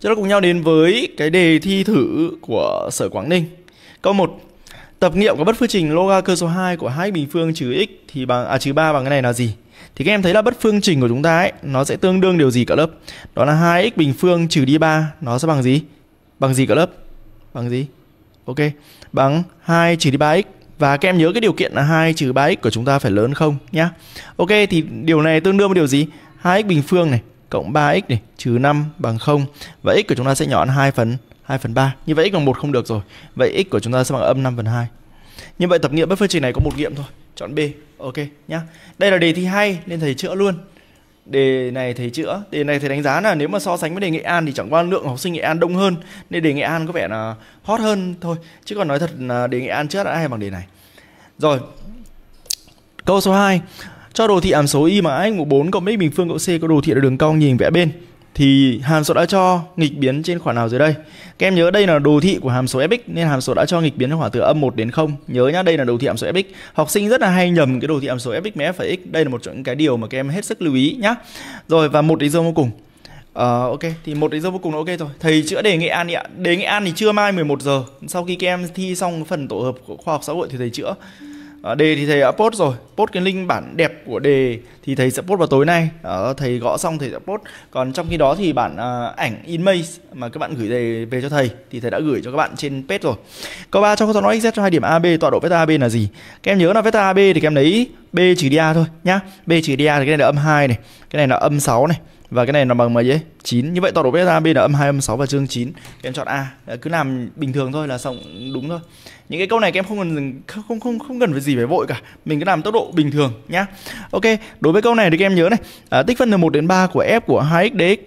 Chúng ta cùng nhau đến với cái đề thi thử của Sở Quảng Ninh. Câu 1. Tập nghiệm của bất phương trình loga cơ số 2 của hai bình phương trừ x thì bằng à trừ 3 bằng cái này là gì? Thì các em thấy là bất phương trình của chúng ta ấy nó sẽ tương đương điều gì cả lớp? Đó là 2x bình phương trừ đi 3 nó sẽ bằng gì? Bằng gì cả lớp? Bằng gì? Ok. Bằng 2 trừ đi 3x và các em nhớ cái điều kiện là 2 trừ 3x của chúng ta phải lớn không nhá. Ok thì điều này tương đương với điều gì? 2x bình phương này cộng 3x này trừ 5 bằng 0 và x của chúng ta sẽ nhỏ hơn 2 phần 2 phần 3. Như vậy x bằng 1 không được rồi. Vậy x của chúng ta sẽ bằng âm 5 phần 2. Như vậy tập nghiệm bất phương trình này có một nghiệm thôi. Chọn B. Ok nhá. Đây là đề thi hay nên thầy chữa luôn. Đề này thầy chữa, đề này thầy đánh giá là nếu mà so sánh với đề Nghệ An thì chẳng qua lượng học sinh Nghệ An đông hơn nên đề Nghệ An có vẻ là hot hơn thôi. Chứ còn nói thật là đề Nghệ An trước đã ai bằng đề này. Rồi. Câu số 2 cho đồ thị hàm số y mà x mũ 4 cộng x bình phương cộng c có đồ thị là đường cong nhìn vẽ bên thì hàm số đã cho nghịch biến trên khoảng nào dưới đây các em nhớ đây là đồ thị của hàm số fx nên hàm số đã cho nghịch biến trong khoảng từ âm 1 đến 0 nhớ nhá đây là đồ thị hàm số fx học sinh rất là hay nhầm cái đồ thị hàm số fx với f x đây là một trong những cái điều mà các em hết sức lưu ý nhá rồi và một lý do vô cùng Ờ uh, ok thì một đến giờ vô cùng là ok rồi. Thầy chữa đề Nghệ An ạ. Đề Nghệ An thì trưa mai 11 giờ sau khi các em thi xong phần tổ hợp của khoa học xã hội thì thầy chữa à, đề thì thầy đã post rồi post cái link bản đẹp của đề thì thầy sẽ post vào tối nay à, thầy gõ xong thầy sẽ post còn trong khi đó thì bản à, ảnh inmate mà các bạn gửi đề về cho thầy thì thầy đã gửi cho các bạn trên page rồi câu ba trong câu nói xét cho hai điểm ab tọa độ vector ab là gì các em nhớ là vector ab thì các em lấy b trừ đi a thôi nhá b trừ đi a thì cái này là âm 2 này cái này là âm 6 này và cái này nó bằng mấy ấy? 9. Như vậy tọa độ vector AB là âm 2 âm 6 và chương 9. Các em chọn A. Cứ làm bình thường thôi là xong đúng thôi những cái câu này các em không cần không không không cần phải gì phải vội cả mình cứ làm tốc độ bình thường nhá ok đối với câu này thì các em nhớ này à, tích phân từ 1 đến 3 của f của 2x dx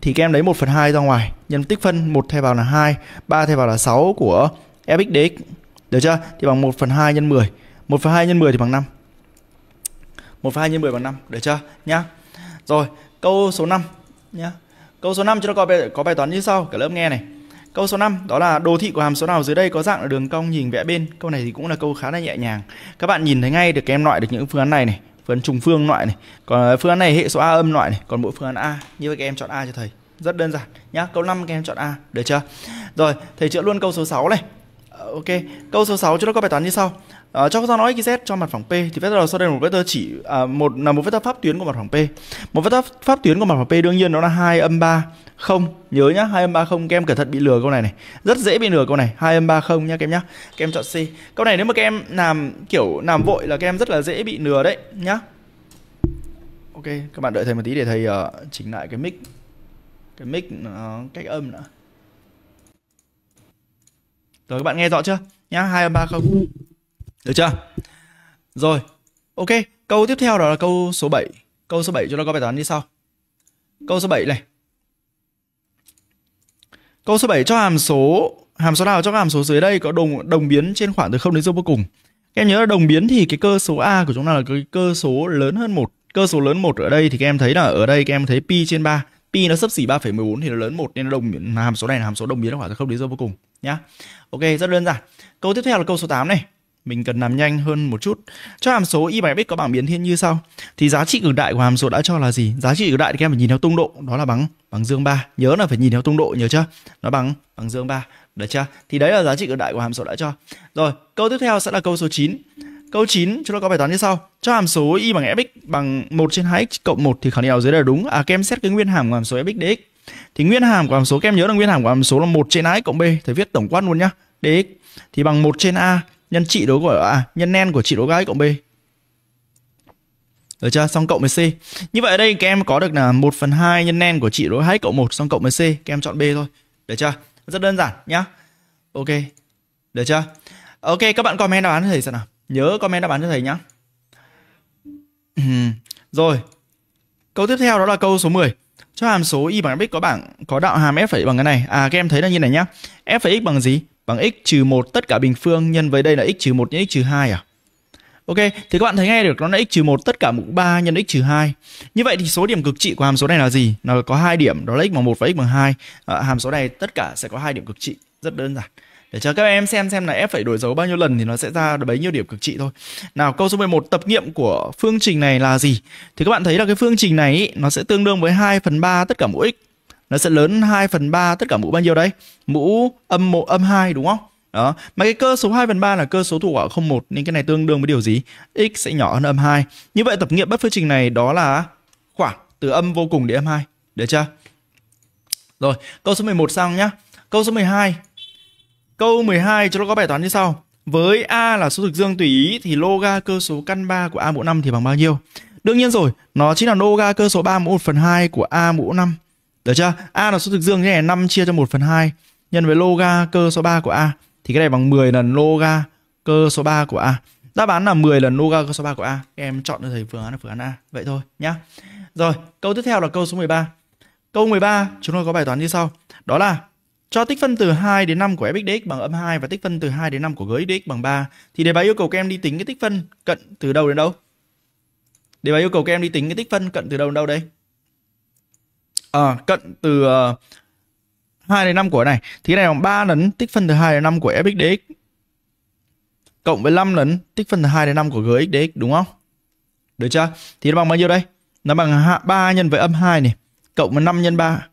thì các em lấy 1 phần 2 ra ngoài nhân tích phân 1 thay vào là 2 3 thay vào là 6 của f x dx được chưa thì bằng 1 phần 2 nhân 10 1 phần 2 nhân 10 thì bằng 5 1 phần 2 nhân 10 bằng 5 được chưa nhá rồi câu số 5 nhá câu số 5 cho nó có bài, có bài toán như sau cả lớp nghe này Câu số 5 đó là đồ thị của hàm số nào dưới đây có dạng là đường cong nhìn vẽ bên. Câu này thì cũng là câu khá là nhẹ nhàng. Các bạn nhìn thấy ngay được các em loại được những phương án này này, phương án trùng phương loại này. Còn ờ, phương án này hệ số A âm loại này, còn mỗi phương án A. Như vậy các em chọn A cho thầy. Rất đơn giản nhá. Câu 5 các em chọn A, được chưa? Rồi, thầy chữa luôn câu số 6 này. Ờ, ok, câu số 6 chúng ta có bài toán như sau. À, cho ta nói xz cho mặt phẳng p thì vector sau đây là một vector chỉ à, một là một vector pháp tuyến của mặt phẳng p một vector pháp tuyến của mặt phẳng p đương nhiên nó là hai âm ba không nhớ nhá hai âm ba không các em cẩn thận bị lừa câu này này rất dễ bị lừa câu này hai âm ba không nhá các em nhá các em chọn c câu này nếu mà các em làm kiểu làm vội là các em rất là dễ bị lừa đấy nhá ok các bạn đợi thầy một tí để thầy uh, chỉnh lại cái mic cái mic uh, cách âm nữa rồi các bạn nghe rõ chưa nhá hai âm ba không được chưa? Rồi, ok. Câu tiếp theo đó là câu số 7. Câu số 7 cho nó có bài toán như sau. Câu số 7 này. Câu số 7 cho hàm số hàm số nào cho hàm số dưới đây có đồng đồng biến trên khoảng từ 0 đến 0 vô cùng. Các em nhớ là đồng biến thì cái cơ số A của chúng ta là cái cơ số lớn hơn một Cơ số lớn một ở đây thì các em thấy là ở đây các em thấy pi trên 3. Pi nó sấp xỉ 3,14 thì nó lớn một nên nó đồng biến hàm số này là hàm số đồng biến khoảng từ 0 đến 0 vô cùng nhá. Ok, rất đơn giản. Câu tiếp theo là câu số 8 này mình cần làm nhanh hơn một chút cho hàm số y bằng x có bảng biến thiên như sau thì giá trị cực đại của hàm số đã cho là gì giá trị cực đại thì các em phải nhìn theo tung độ đó là bằng bằng dương 3 nhớ là phải nhìn theo tung độ nhớ chưa nó bằng bằng dương 3 được chưa thì đấy là giá trị cực đại của hàm số đã cho rồi câu tiếp theo sẽ là câu số 9 Câu 9 chúng ta có bài toán như sau. Cho hàm số y bằng fx bằng 1 trên 2x cộng 1 thì khẳng năng nào dưới đây là đúng? À các em xét cái nguyên hàm của hàm số fx dx. Thì nguyên hàm của hàm số các em nhớ là nguyên hàm của hàm số là 1 trên ax cộng b, thầy viết tổng quát luôn nhá. dx thì bằng 1 trên a nhân trị đối của à nhân nen của trị đối với a cộng b được chưa? Xong cộng với C. Như vậy ở đây các em có được là 1 phần hai nhân nen của trị đối h cộng một xong cộng với C. Các em chọn B thôi. Được chưa? Rất đơn giản nhá. Ok. Được chưa? Ok, các bạn comment đáp án cho thầy xem nào. Nhớ comment đáp án cho thầy nhá. Rồi. Câu tiếp theo đó là câu số 10. Cho hàm số y bằng x có bảng có đạo hàm f' bằng cái này. À các em thấy là như này nhá. f' x bằng gì? bằng x trừ 1 tất cả bình phương nhân với đây là x trừ 1 nhân x trừ 2 à? Ok, thì các bạn thấy ngay được nó là x trừ 1 tất cả mũ 3 nhân x trừ 2. Như vậy thì số điểm cực trị của hàm số này là gì? Nó có hai điểm, đó là x bằng 1 và x bằng 2. À, hàm số này tất cả sẽ có hai điểm cực trị, rất đơn giản. Để cho các em xem xem là f phải đổi dấu bao nhiêu lần thì nó sẽ ra được bấy nhiêu điểm cực trị thôi. Nào, câu số 11 tập nghiệm của phương trình này là gì? Thì các bạn thấy là cái phương trình này ý, nó sẽ tương đương với 2 phần 3 tất cả mũ x nó sẽ lớn 2 phần 3 tất cả mũ bao nhiêu đấy? Mũ âm 1, âm 2 đúng không? Đó, mà cái cơ số 2 phần 3 là cơ số thuộc không 01 nên cái này tương đương với điều gì? X sẽ nhỏ hơn âm 2. Như vậy tập nghiệm bất phương trình này đó là khoảng từ âm vô cùng đến âm 2. Được chưa? Rồi, câu số 11 xong nhá. Câu số 12. Câu 12 cho nó có bài toán như sau. Với A là số thực dương tùy ý thì loga cơ số căn 3 của A mũ 5 thì bằng bao nhiêu? Đương nhiên rồi, nó chính là loga cơ số 3 mũ 1 phần 2 của A mũ 5 được chưa? A là số thực dương như này 5 chia cho 1 phần 2 nhân với loga cơ số 3 của A. Thì cái này bằng 10 lần loga cơ số 3 của A. Đáp án là 10 lần loga cơ số 3 của A. Các em chọn cho thầy phương án là phương án A. Vậy thôi nhá. Rồi, câu tiếp theo là câu số 13. Câu 13 chúng tôi có bài toán như sau. Đó là cho tích phân từ 2 đến 5 của f bằng âm 2 và tích phân từ 2 đến 5 của g bằng 3 thì đề bài yêu cầu các em đi tính cái tích phân cận từ đâu đến đâu? Đề bài yêu cầu các em đi tính cái tích phân cận từ đâu đến đâu đây? à, cận từ uh, ờ, 2 đến 5 của này thì này bằng 3 lần tích phân từ 2 đến 5 của fxdx cộng với 5 lần tích phân từ 2 đến 5 của gxdx đúng không được chưa thì nó bằng bao nhiêu đây nó bằng 3 nhân với âm 2 này cộng với 5 nhân 3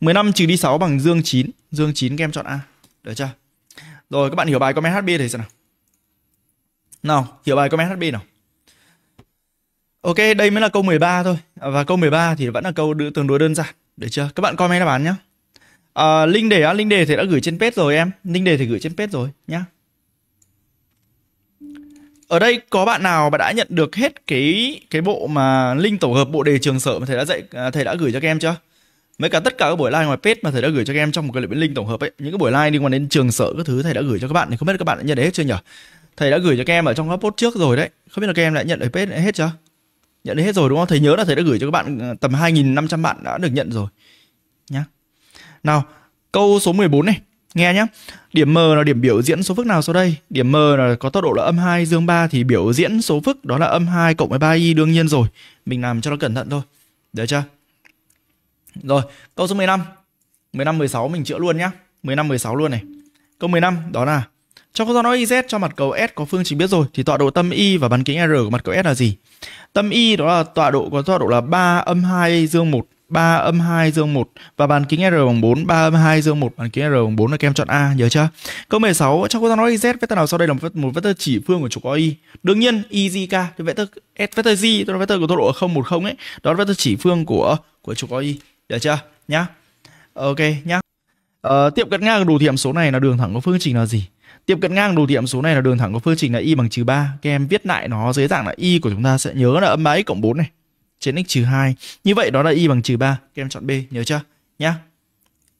15 trừ đi 6 bằng dương 9 dương 9 các em chọn A được chưa rồi các bạn hiểu bài comment HB thì sao nào nào hiểu bài comment HB nào Ok, đây mới là câu 13 thôi. Và câu 13 thì vẫn là câu tương đối đơn giản. Được chưa? Các bạn comment đáp án nhé. À, link để, á, link đề thì đã gửi trên page rồi em. Link đề thì gửi trên page rồi nhá. Ở đây có bạn nào mà đã nhận được hết cái cái bộ mà link tổng hợp bộ đề trường sở mà thầy đã dạy à, thầy đã gửi cho các em chưa? Mấy cả tất cả các buổi live ngoài page mà thầy đã gửi cho các em trong một cái link tổng hợp ấy, những cái buổi live liên quan đến trường sở các thứ thầy đã gửi cho các bạn thì không biết các bạn đã nhận được hết chưa nhỉ? Thầy đã gửi cho các em ở trong các post trước rồi đấy. Không biết là các em đã nhận ở page hết chưa? nhận hết rồi đúng không thầy nhớ là thầy đã gửi cho các bạn ờ, tầm 2.500 bạn đã được nhận rồi nhá nào câu số 14 này nghe nhá điểm m là điểm biểu diễn số phức nào sau đây điểm m là có tốc độ là âm 2 dương 3 thì biểu diễn số phức đó là âm 2 cộng với 3 y đương nhiên rồi mình làm cho nó cẩn thận thôi được chưa rồi câu số 15 15 16 mình chữa luôn nhá 15 16 luôn này câu 15 đó là trong phương nói iz cho mặt cầu S có phương trình biết rồi thì tọa độ tâm Y và bán kính R của mặt cầu S là gì? Tâm Y đó là tọa độ có tọa độ là 3 âm 2 dương 1, 3 âm 2 dương 1 và bán kính R bằng 4, 3 âm 2 dương 1, bán kính R bằng 4 là các em chọn A, nhớ chưa? Câu 16, trong phương nói iz vector nào sau đây là một, một vector chỉ phương của trục OI. Đương nhiên izk thì vector S vector Z, đó là vector có tọa độ 0 1 0 ấy, đó là vector chỉ phương của của trục OI, được chưa? Nhá. Ok nhá. Ờ, tiệm cận ngang đồ thị hàm số này là đường thẳng có phương trình là gì? Tiệm cận ngang đồ thị hàm số này là đường thẳng có phương trình là y bằng trừ 3. Các em viết lại nó dưới dạng là y của chúng ta sẽ nhớ là âm 3x cộng 4 này trên x trừ 2. Như vậy đó là y bằng trừ 3. Các em chọn B, nhớ chưa? Nhá.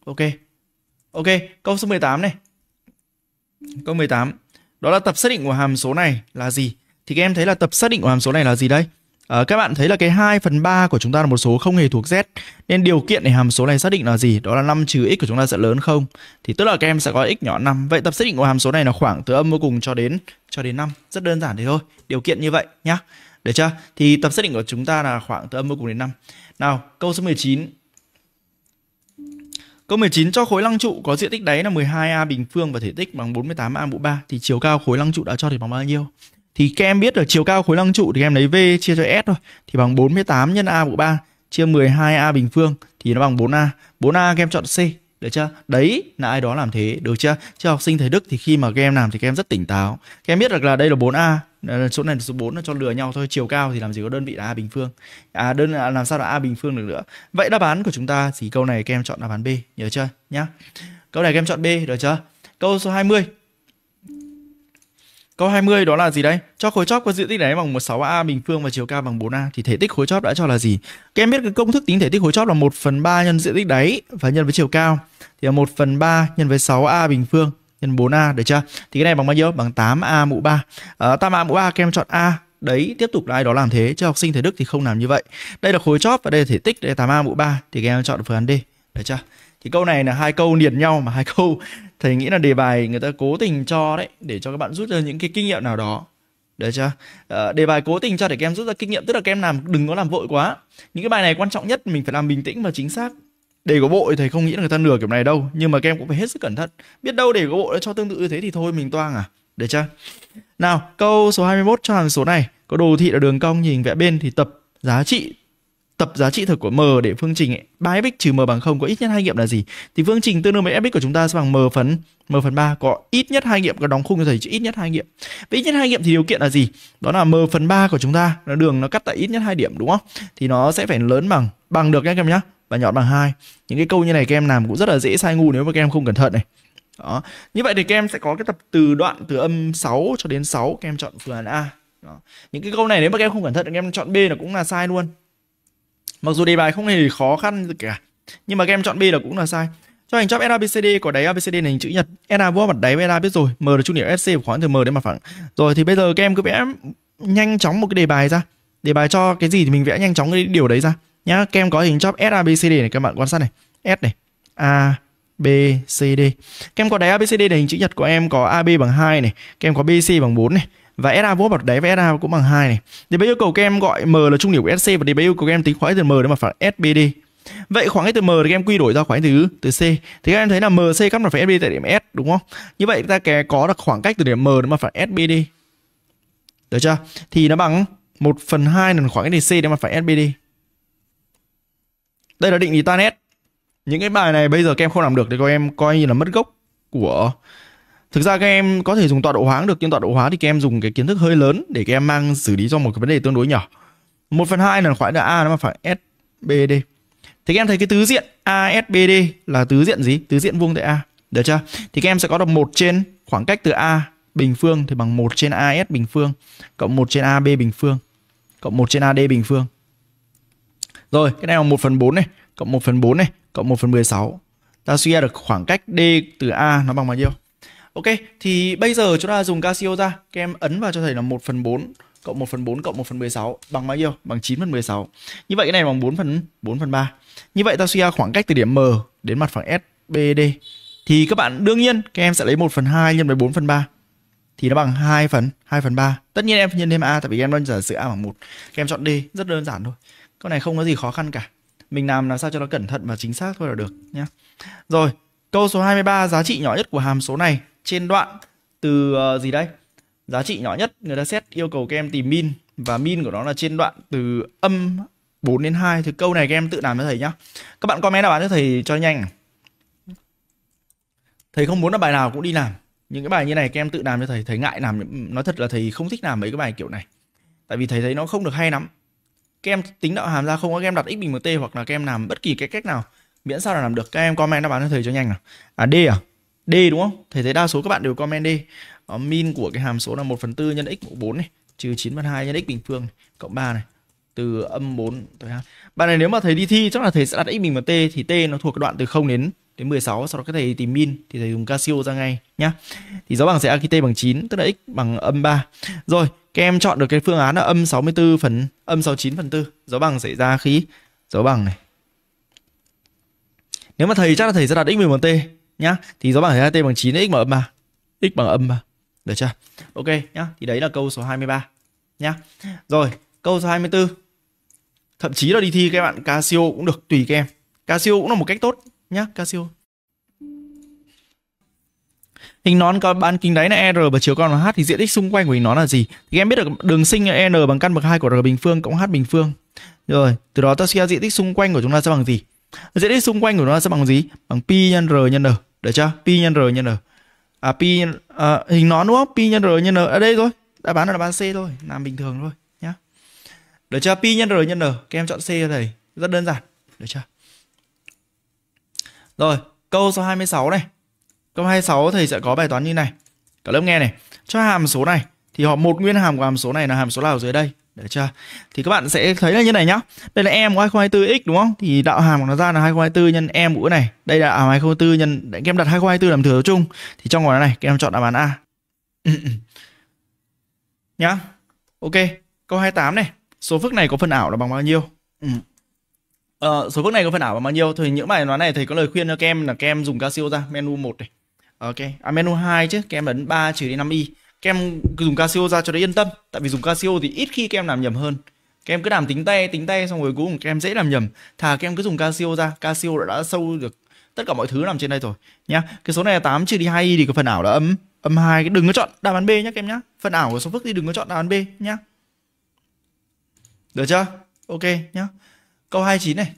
Ok. Ok, câu số 18 này. Câu 18. Đó là tập xác định của hàm số này là gì? Thì các em thấy là tập xác định của hàm số này là gì đây? À, các bạn thấy là cái 2 phần 3 của chúng ta là một số không hề thuộc Z Nên điều kiện để hàm số này xác định là gì? Đó là 5 trừ x của chúng ta sẽ lớn không Thì tức là các em sẽ có x nhỏ 5 Vậy tập xác định của hàm số này là khoảng từ âm vô cùng cho đến cho đến 5 Rất đơn giản thế thôi Điều kiện như vậy nhá Được chưa? Thì tập xác định của chúng ta là khoảng từ âm vô cùng đến 5 Nào câu số 19 Câu 19 cho khối lăng trụ có diện tích đáy là 12A bình phương và thể tích bằng 48A mũ 3 thì chiều cao khối lăng trụ đã cho thì bằng bao nhiêu? thì các em biết được chiều cao khối lăng trụ thì em lấy V chia cho S thôi thì bằng 48 nhân A mũ 3 chia 12A bình phương thì nó bằng 4A. 4A các em chọn C được chưa? Đấy là ai đó làm thế, được chưa? cho học sinh thầy Đức thì khi mà các em làm thì các em rất tỉnh táo. Các em biết được là đây là 4A, số này là số 4 nó cho lừa nhau thôi, chiều cao thì làm gì có đơn vị là A bình phương. À đơn là làm sao là A bình phương được nữa. Vậy đáp án của chúng ta thì câu này các em chọn đáp án B, nhớ chưa? Nhá. Câu này các em chọn B, được chưa? Câu số 20. Câu 20 đó là gì đấy? Cho khối chóp có diện tích đáy bằng 16A bình phương và chiều cao bằng 4A thì thể tích khối chóp đã cho là gì? Các em biết cái công thức tính thể tích khối chóp là 1 phần 3 nhân diện tích đáy và nhân với chiều cao. Thì là 1 phần 3 nhân với 6A bình phương nhân 4A, được chưa? Thì cái này bằng bao nhiêu? Bằng 8A mũ 3. À, 8A mũ 3 các em chọn A. Đấy, tiếp tục là ai đó làm thế, cho học sinh thể đức thì không làm như vậy. Đây là khối chóp và đây là thể tích, đây là 8A mũ 3. Thì các em chọn phương án D, được chưa? Thì câu này là hai câu liền nhau mà hai câu thầy nghĩ là đề bài người ta cố tình cho đấy để cho các bạn rút ra những cái kinh nghiệm nào đó được chưa à, đề bài cố tình cho để các em rút ra kinh nghiệm tức là các em làm đừng có làm vội quá những cái bài này quan trọng nhất mình phải làm bình tĩnh và chính xác đề của bộ thì thầy không nghĩ là người ta lừa kiểu này đâu nhưng mà các em cũng phải hết sức cẩn thận biết đâu đề của bộ đã cho tương tự như thế thì thôi mình toang à được chưa nào câu số 21 cho hàng số này có đồ thị là đường cong nhìn vẽ bên thì tập giá trị tập giá trị thực của m để phương trình ấy, 3fx trừ m bằng 0 có ít nhất hai nghiệm là gì thì phương trình tương đương với fx của chúng ta sẽ bằng m phần m phần 3 có ít nhất hai nghiệm có đóng khung cho thầy chữ ít nhất hai nghiệm. Với ít nhất hai nghiệm thì điều kiện là gì? Đó là m phần 3 của chúng ta, nó đường nó cắt tại ít nhất hai điểm đúng không? Thì nó sẽ phải lớn bằng bằng được nhé các em nhé và nhỏ bằng hai. Những cái câu như này các em làm cũng rất là dễ sai ngu nếu mà các em không cẩn thận này. Đó. Như vậy thì các em sẽ có cái tập từ đoạn từ âm 6 cho đến 6 các em chọn phương án A. Đó. Những cái câu này nếu mà các em không cẩn thận các em chọn B là cũng là sai luôn. Mặc dù đề bài không hề khó khăn gì cả, nhưng mà các chọn B là cũng là sai. Cho hình chóp NABCD của đáy ABCD là hình chữ nhật, NA vuông mặt đáy với NA biết rồi, M là trung điểm SC của khoảng từ M đến mặt phẳng. Rồi thì bây giờ các em cứ vẽ nhanh chóng một cái đề bài ra. Đề bài cho cái gì thì mình vẽ nhanh chóng cái điều đấy ra nhá. Các em có hình chóp SABCD này các bạn quan sát này, S này, A B, C, D. Các em có đáy ABCD là hình chữ nhật của em có AB bằng 2 này, các em có BC bằng 4 này, và SA vô bằng đáy và SA cũng bằng hai này thì bây yêu cầu các em gọi M là trung điểm của SC và thì bây yêu cầu các em tính khoảng từ M đến mà phẳng SBD Vậy khoảng từ M thì các em quy đổi ra khoảng từ từ C. Thì các em thấy là MC cắt mặt phải SBD tại điểm S đúng không? Như vậy ta kè có được khoảng cách từ điểm M đến mà phải SBD. Được chưa? Thì nó bằng 1 phần 2 lần khoảng từ C đến mà phải SBD. Đây là định lý tan S. Những cái bài này bây giờ các em không làm được thì các em coi như là mất gốc của Thực ra các em có thể dùng tọa độ hóa được nhưng tọa độ hóa thì các em dùng cái kiến thức hơi lớn để các em mang xử lý cho một cái vấn đề tương đối nhỏ. 1 phần 2 là khoảng là A nó mà phải SBD. Thì các em thấy cái tứ diện ASBD là tứ diện gì? Tứ diện vuông tại A. Được chưa? Thì các em sẽ có được 1 trên khoảng cách từ A bình phương thì bằng 1 trên AS bình phương cộng 1 trên AB bình phương cộng 1 trên AD bình phương. Rồi, cái này là 1 phần 4 này, cộng 1 phần 4 này, cộng 1 phần 16. Ta suy ra được khoảng cách D từ A nó bằng bao nhiêu? Ok, thì bây giờ chúng ta dùng Casio ra. Các em ấn vào cho thầy là 1 phần 4 cộng 1 phần 4 cộng 1 phần 16 bằng bao nhiêu? Bằng 9 phần 16. Như vậy cái này bằng 4 phần 4 phần 3. Như vậy ta suy ra khoảng cách từ điểm M đến mặt phẳng SBD. Thì các bạn đương nhiên các em sẽ lấy 1 phần 2 nhân với 4 phần 3. Thì nó bằng 2 phần 2 phần 3. Tất nhiên em phải nhân thêm A tại vì em đơn giản sự A bằng 1. Các em chọn D, rất đơn giản thôi. Câu này không có gì khó khăn cả. Mình làm làm sao cho nó cẩn thận và chính xác thôi là được nhé. Rồi, câu số 23 giá trị nhỏ nhất của hàm số này trên đoạn từ ờ, gì đây? Giá trị nhỏ nhất người ta xét yêu cầu các em tìm min và min của nó là trên đoạn từ âm 4 đến 2 thì câu này các em tự làm cho thầy nhá. Các bạn comment đáp án cho thầy cho nhanh. Thầy không muốn là bài nào cũng đi làm. Những cái bài như này các em tự làm cho thầy, thầy ngại làm nói thật là thầy không thích làm mấy cái bài kiểu này. Tại vì thầy thấy nó không được hay lắm. Các em tính đạo hàm ra không có các em đặt x bình bằng t hoặc là các em làm bất kỳ cái cách nào miễn sao là làm được các em comment đáp án cho thầy cho nhanh à À D à? D đúng không? Thầy thấy đa số các bạn đều comment D. Uh, ờ, min của cái hàm số là 1 phần 4 nhân x mũ 4 này, trừ 9 phần 2 nhân x bình phương này, cộng 3 này. Từ âm 4 tới 2. Bạn này nếu mà thầy đi thi chắc là thầy sẽ đặt x bình vào t thì t nó thuộc đoạn từ 0 đến đến 16 sau đó các thầy tìm min thì thầy dùng Casio ra ngay nhá. Thì dấu bằng sẽ AQT bằng 9 tức là x bằng âm 3. Rồi, các em chọn được cái phương án là âm 64 phần âm 69 phần 4. Dấu bằng xảy ra khi dấu bằng này. Nếu mà thầy chắc là thầy sẽ đặt x bình 11t nhá thì gió bảng t bằng 9 x bằng âm 3 x bằng âm 3 được chưa ok nhá thì đấy là câu số 23 nhá rồi câu số 24 thậm chí là đi thi các bạn Casio cũng được tùy các em Casio cũng là một cách tốt nhá Casio hình nón có bán kính đáy là r và chiều cao là h thì diện tích xung quanh của hình nón là gì thì em biết được đường sinh n bằng căn bậc 2 của r bình phương cộng h bình phương rồi từ đó ta suy ra diện tích xung quanh của chúng ta sẽ bằng gì Diện tích xung quanh của nó sẽ bằng gì? Bằng pi nhân r nhân n. Được chưa? Pi nhân r nhân n. À pi à, hình nón đúng không? Pi nhân r nhân n. Ở à, đây thôi. Đáp án là đáp án C thôi, làm bình thường thôi nhá. Được chưa? Pi nhân r nhân n. Các em chọn C cho thầy. Rất đơn giản. Được chưa? Rồi, câu số 26 này. Câu 26 thầy sẽ có bài toán như này. Cả lớp nghe này. Cho hàm số này thì họ một nguyên hàm của hàm số này là hàm số nào dưới đây? Được chưa? Thì các bạn sẽ thấy là như này nhá. Đây là em của 2024x đúng không? Thì đạo hàm của nó ra là 2024 nhân em của này. Đây là hàm 2024 nhân để em đặt 2024 làm thừa chung. Thì trong gói này các em chọn đáp án A. nhá. Ok. Câu 28 này. Số phức này có phần ảo là bằng bao nhiêu? Ừ. Ờ, số phức này có phần ảo bằng bao nhiêu? Thì những bài nói này thầy có lời khuyên cho các em là các em dùng Casio ra menu 1 này. Ok, à menu 2 chứ, các em ấn 3 trừ đi 5i các em dùng Casio ra cho đấy yên tâm tại vì dùng Casio thì ít khi các em làm nhầm hơn các em cứ làm tính tay tính tay xong rồi cuối cùng các em dễ làm nhầm thà các em cứ dùng Casio ra Casio đã, đã sâu được tất cả mọi thứ nằm trên đây rồi nhá cái số này là 8 trừ đi 2 y thì cái phần ảo là âm âm 2 đừng có chọn đáp án B nhá các em nhá phần ảo của số phức thì đừng có chọn đáp án B nhá được chưa ok nhá câu 29 này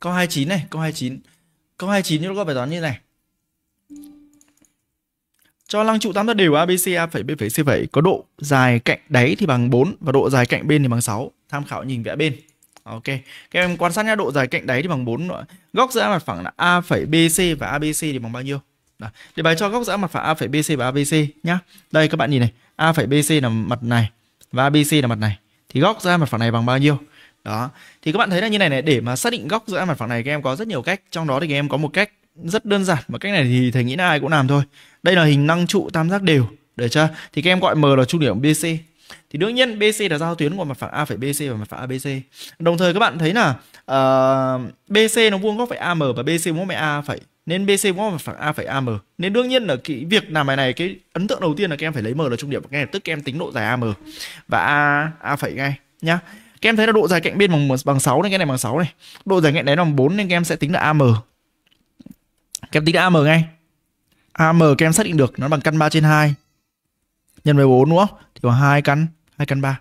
câu 29 này câu 29 câu 29 chúng ta có bài toán như này cho lăng trụ tam giác đều ABC A phẩy B phẩy C phẩy có độ dài cạnh đáy thì bằng 4 và độ dài cạnh bên thì bằng 6. Tham khảo nhìn vẽ bên. Ok, các em quan sát nhá, độ dài cạnh đáy thì bằng 4 nữa. Góc giữa mặt phẳng là A phẩy BC và ABC thì bằng bao nhiêu? Đó. Để bài cho góc giữa mặt phẳng A phẩy BC và ABC nhá. Đây các bạn nhìn này, A phẩy BC là mặt này và ABC là mặt này. Thì góc giữa mặt phẳng này bằng bao nhiêu? Đó. Thì các bạn thấy là như này này, để mà xác định góc giữa mặt phẳng này các em có rất nhiều cách, trong đó thì các em có một cách rất đơn giản mà cách này thì thầy nghĩ là ai cũng làm thôi đây là hình năng trụ tam giác đều để chưa thì các em gọi m là trung điểm bc thì đương nhiên bc là giao tuyến của mặt phẳng a bc và mặt phẳng abc đồng thời các bạn thấy là uh, ờ, bc nó vuông góc phải am và bc vuông góc phải a phải nên BC vuông có phẳng A phải AM. Nên đương nhiên là cái việc làm bài này cái ấn tượng đầu tiên là các em phải lấy M là trung điểm ngay lập tức các em tính độ dài AM và A A phải ngay nhá. Các em thấy là độ dài cạnh bên bằng bằng 6 này, cái này bằng 6 này. Độ dài cạnh đáy bằng 4 nên các em sẽ tính là AM. Các em tính là AM ngay. AM các em xác định được nó bằng căn 3 trên 2 nhân với 4 đúng không? Thì bằng 2 căn, 2 căn 3.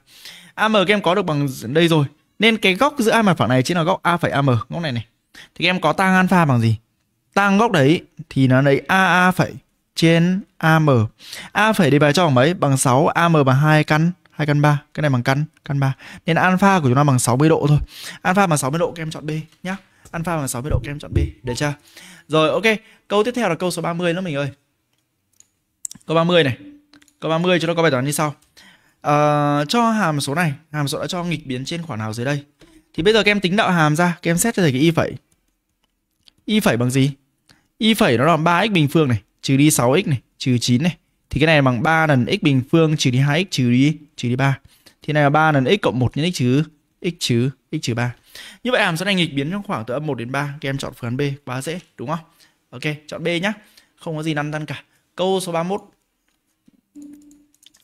AM các em có được bằng đây rồi. Nên cái góc giữa hai mặt phẳng này chính là góc A phẩy AM, góc này này. Thì các em có tang alpha bằng gì? Tang góc đấy thì nó lấy AA phẩy trên AM. A phẩy đi bài cho bằng mấy? Bằng 6, AM bằng 2 căn, 2 căn 3, cái này bằng căn, căn 3. Nên alpha của chúng ta bằng 60 độ thôi. Alpha bằng 60 độ các em chọn B nhá alpha bằng 60 độ các em chọn B được chưa rồi ok câu tiếp theo là câu số 30 nữa mình ơi câu 30 này câu 30 chúng ta có bài toán như sau à, cho hàm số này hàm số đã cho nghịch biến trên khoảng nào dưới đây thì bây giờ các em tính đạo hàm ra các em xét cho thầy cái y phẩy y phẩy bằng gì y phẩy nó là 3x bình phương này trừ đi 6x này trừ 9 này thì cái này bằng 3 lần x bình phương trừ đi 2x trừ đi trừ đi 3 thì này là 3 lần x cộng 1 nhân x trừ x trừ x trừ 3. Như vậy hàm số này nghịch biến trong khoảng từ âm 1 đến 3, các em chọn phương án B quá dễ đúng không? Ok, chọn B nhá. Không có gì lăn tăn cả. Câu số 31.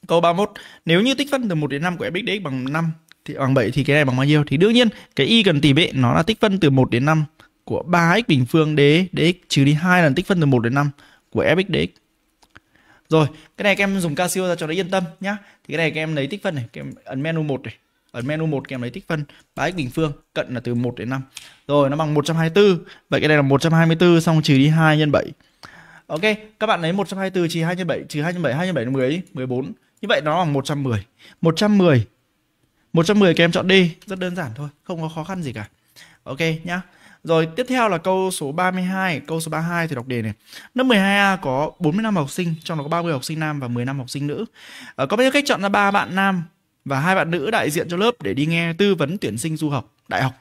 Câu 31, nếu như tích phân từ 1 đến 5 của fx dx bằng 5 thì bằng 7 thì cái này bằng bao nhiêu? Thì đương nhiên cái y cần tìm ấy nó là tích phân từ 1 đến 5 của 3x bình phương đế dx trừ đi 2 lần tích phân từ 1 đến 5 của fx dx. Rồi, cái này các em dùng Casio ra cho nó yên tâm nhá. Thì cái này các em lấy tích phân này, các em ấn menu 1 này, ở menu 1 kèm lấy tích phân ba x bình phương cận là từ 1 đến 5 rồi nó bằng 124 vậy cái này là 124 xong trừ đi 2 nhân 7 ok các bạn lấy 124 trừ 2 nhân 7 trừ 2 nhân 7 2 nhân 7 là 10 14 như vậy nó bằng 110 110 110 các em chọn D rất đơn giản thôi không có khó khăn gì cả ok nhá rồi tiếp theo là câu số 32, câu số 32 thì đọc đề này. Lớp 12A có 45 học sinh, trong đó có 30 học sinh nam và năm học sinh nữ. À, có bao nhiêu cách chọn ra ba bạn nam và hai bạn nữ đại diện cho lớp để đi nghe tư vấn tuyển sinh du học đại học.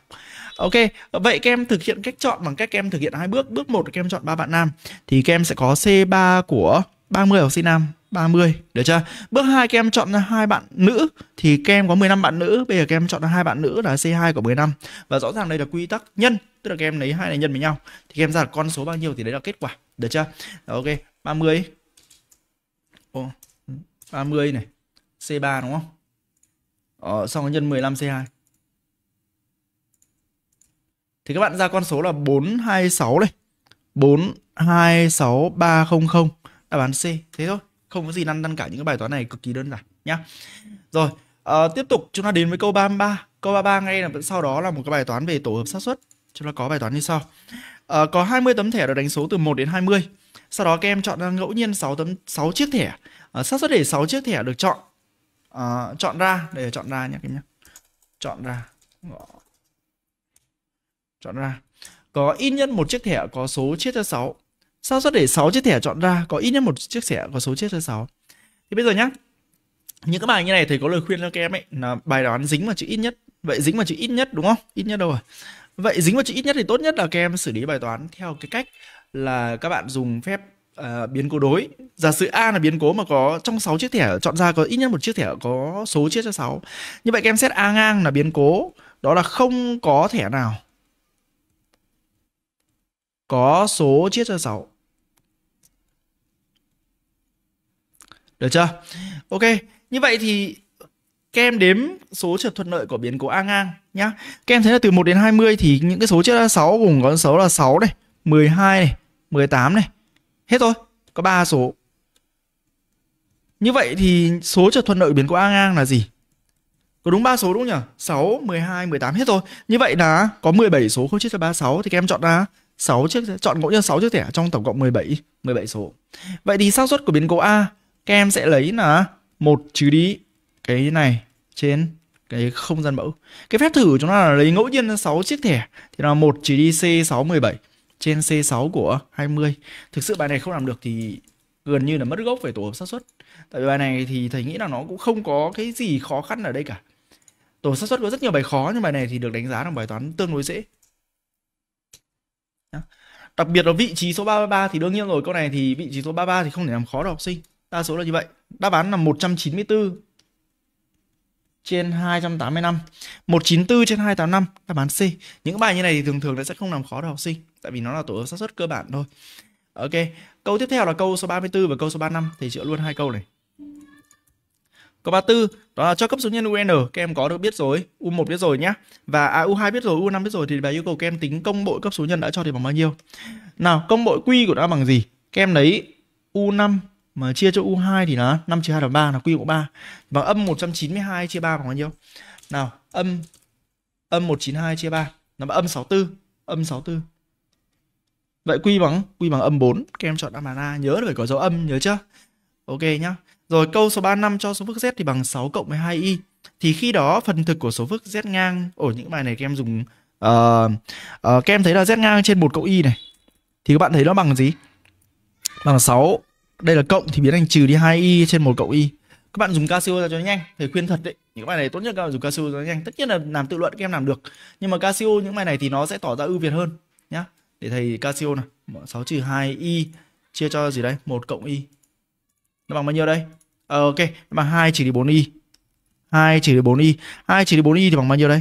Ok, vậy các em thực hiện cách chọn bằng cách các em thực hiện hai bước. Bước 1 các em chọn ba bạn nam thì các em sẽ có C3 của 30 học sinh nam 30 được chưa? Bước 2 các em chọn hai bạn nữ thì các em có 15 bạn nữ, bây giờ các em chọn hai bạn nữ là C2 của 15 và rõ ràng đây là quy tắc nhân, tức là các em lấy hai này nhân với nhau thì các em ra được con số bao nhiêu thì đấy là kết quả, được chưa? Đó, ok, 30. Ồ, 30 này, C3 đúng không? ờ, xong rồi nhân 15C2 thì các bạn ra con số là 426 này 426300 đáp án C thế thôi không có gì lăn tăn cả những cái bài toán này cực kỳ đơn giản nhá rồi à, tiếp tục chúng ta đến với câu 33 câu 33 ngay là sau đó là một cái bài toán về tổ hợp xác suất chúng ta có bài toán như sau à, có 20 tấm thẻ được đánh số từ 1 đến 20 sau đó các em chọn ngẫu nhiên 6 tấm 6 chiếc thẻ à, xác suất để 6 chiếc thẻ được chọn uh, chọn ra để chọn ra nhé em nhé chọn ra chọn ra có ít nhất một chiếc thẻ có số chia cho 6 sao sẽ để 6 chiếc thẻ chọn ra có ít nhất một chiếc thẻ có số chia cho 6 thì bây giờ nhá những cái bài như này thầy có lời khuyên cho các em ấy là bài đoán dính vào chữ ít nhất vậy dính vào chữ ít nhất đúng không ít nhất đâu rồi vậy dính vào chữ ít nhất thì tốt nhất là các em xử lý bài toán theo cái cách là các bạn dùng phép uh, biến cố đối giả sử a là biến cố mà có trong 6 chiếc thẻ chọn ra có ít nhất một chiếc thẻ có số chia cho 6 như vậy các em xét a ngang là biến cố đó là không có thẻ nào có số chia cho 6 được chưa ok như vậy thì các em đếm số trượt thuận lợi của biến cố A ngang nhá. Các em thấy là từ 1 đến 20 thì những cái số trước là 6 gồm có số là 6 này, 12 này, 18 này, Hết thôi có ba số. Như vậy thì số trở thuận lợi biến của A ngang là gì? Có đúng ba số đúng nhỉ? 6, 12, 18 hết rồi. Như vậy là có 17 số không chia cho 36 thì các em chọn ra 6 chiếc chọn ngẫu nhiên 6 chiếc thẻ trong tổng cộng 17, 17 số. Vậy thì xác suất của biến cố A các em sẽ lấy là một trừ đi cái này trên cái không gian mẫu. Cái phép thử chúng ta là lấy ngẫu nhiên 6 chiếc thẻ thì là một trừ đi C6 17 trên C6 của 20. Thực sự bài này không làm được thì gần như là mất gốc về tổ hợp xác suất. Tại vì bài này thì thầy nghĩ là nó cũng không có cái gì khó khăn ở đây cả. Tổ hợp xác suất có rất nhiều bài khó nhưng bài này thì được đánh giá là bài toán tương đối dễ. Đặc biệt là vị trí số 33 thì đương nhiên rồi, câu này thì vị trí số 33 thì không thể làm khó được học sinh. Đa số là như vậy. Đáp án là 194 trên 285. 194 trên 285 đáp án C. Những bài như này thì thường thường nó sẽ không làm khó được học sinh tại vì nó là tổ hợp xác suất cơ bản thôi ok câu tiếp theo là câu số 34 và câu số 35 thì chữa luôn hai câu này Câu 34 đó là cho cấp số nhân UN, các em có được biết rồi, U1 biết rồi nhá. Và à, U2 biết rồi, U5 biết rồi thì bài yêu cầu các em tính công bội cấp số nhân đã cho thì bằng bao nhiêu. Nào, công bội Q của nó bằng gì? Các em lấy U5 mà chia cho U2 thì nó 5 chia 2 là 3 là Q của 3. Bằng âm 192 chia 3 bằng bao nhiêu? Nào, âm âm 192 chia 3 nó bằng âm 64, âm 64. Vậy quy bằng quy bằng âm 4, các em chọn đáp án A, nhớ là phải có dấu âm nhớ chưa? Ok nhá. Rồi câu số 35 cho số phức z thì bằng 6 cộng 12y. Thì khi đó phần thực của số phức z ngang ở những bài này các em dùng uh, uh, các em thấy là z ngang trên 1 cộng y này. Thì các bạn thấy nó bằng gì? Bằng 6. Đây là cộng thì biến thành trừ đi 2y trên 1 cộng y. Các bạn dùng Casio ra cho nhanh, thầy khuyên thật đấy. Những bài này tốt nhất các bạn dùng Casio cho nhanh. Tất nhiên là làm tự luận các em làm được. Nhưng mà Casio những bài này thì nó sẽ tỏ ra ưu việt hơn nhá để thầy Casio này 6 trừ 2 y chia cho gì đấy 1 cộng y nó bằng bao nhiêu đây à, ok nó bằng 2 trừ đi 4 y 2 trừ đi 4 y 2 trừ đi 4 y thì bằng bao nhiêu đây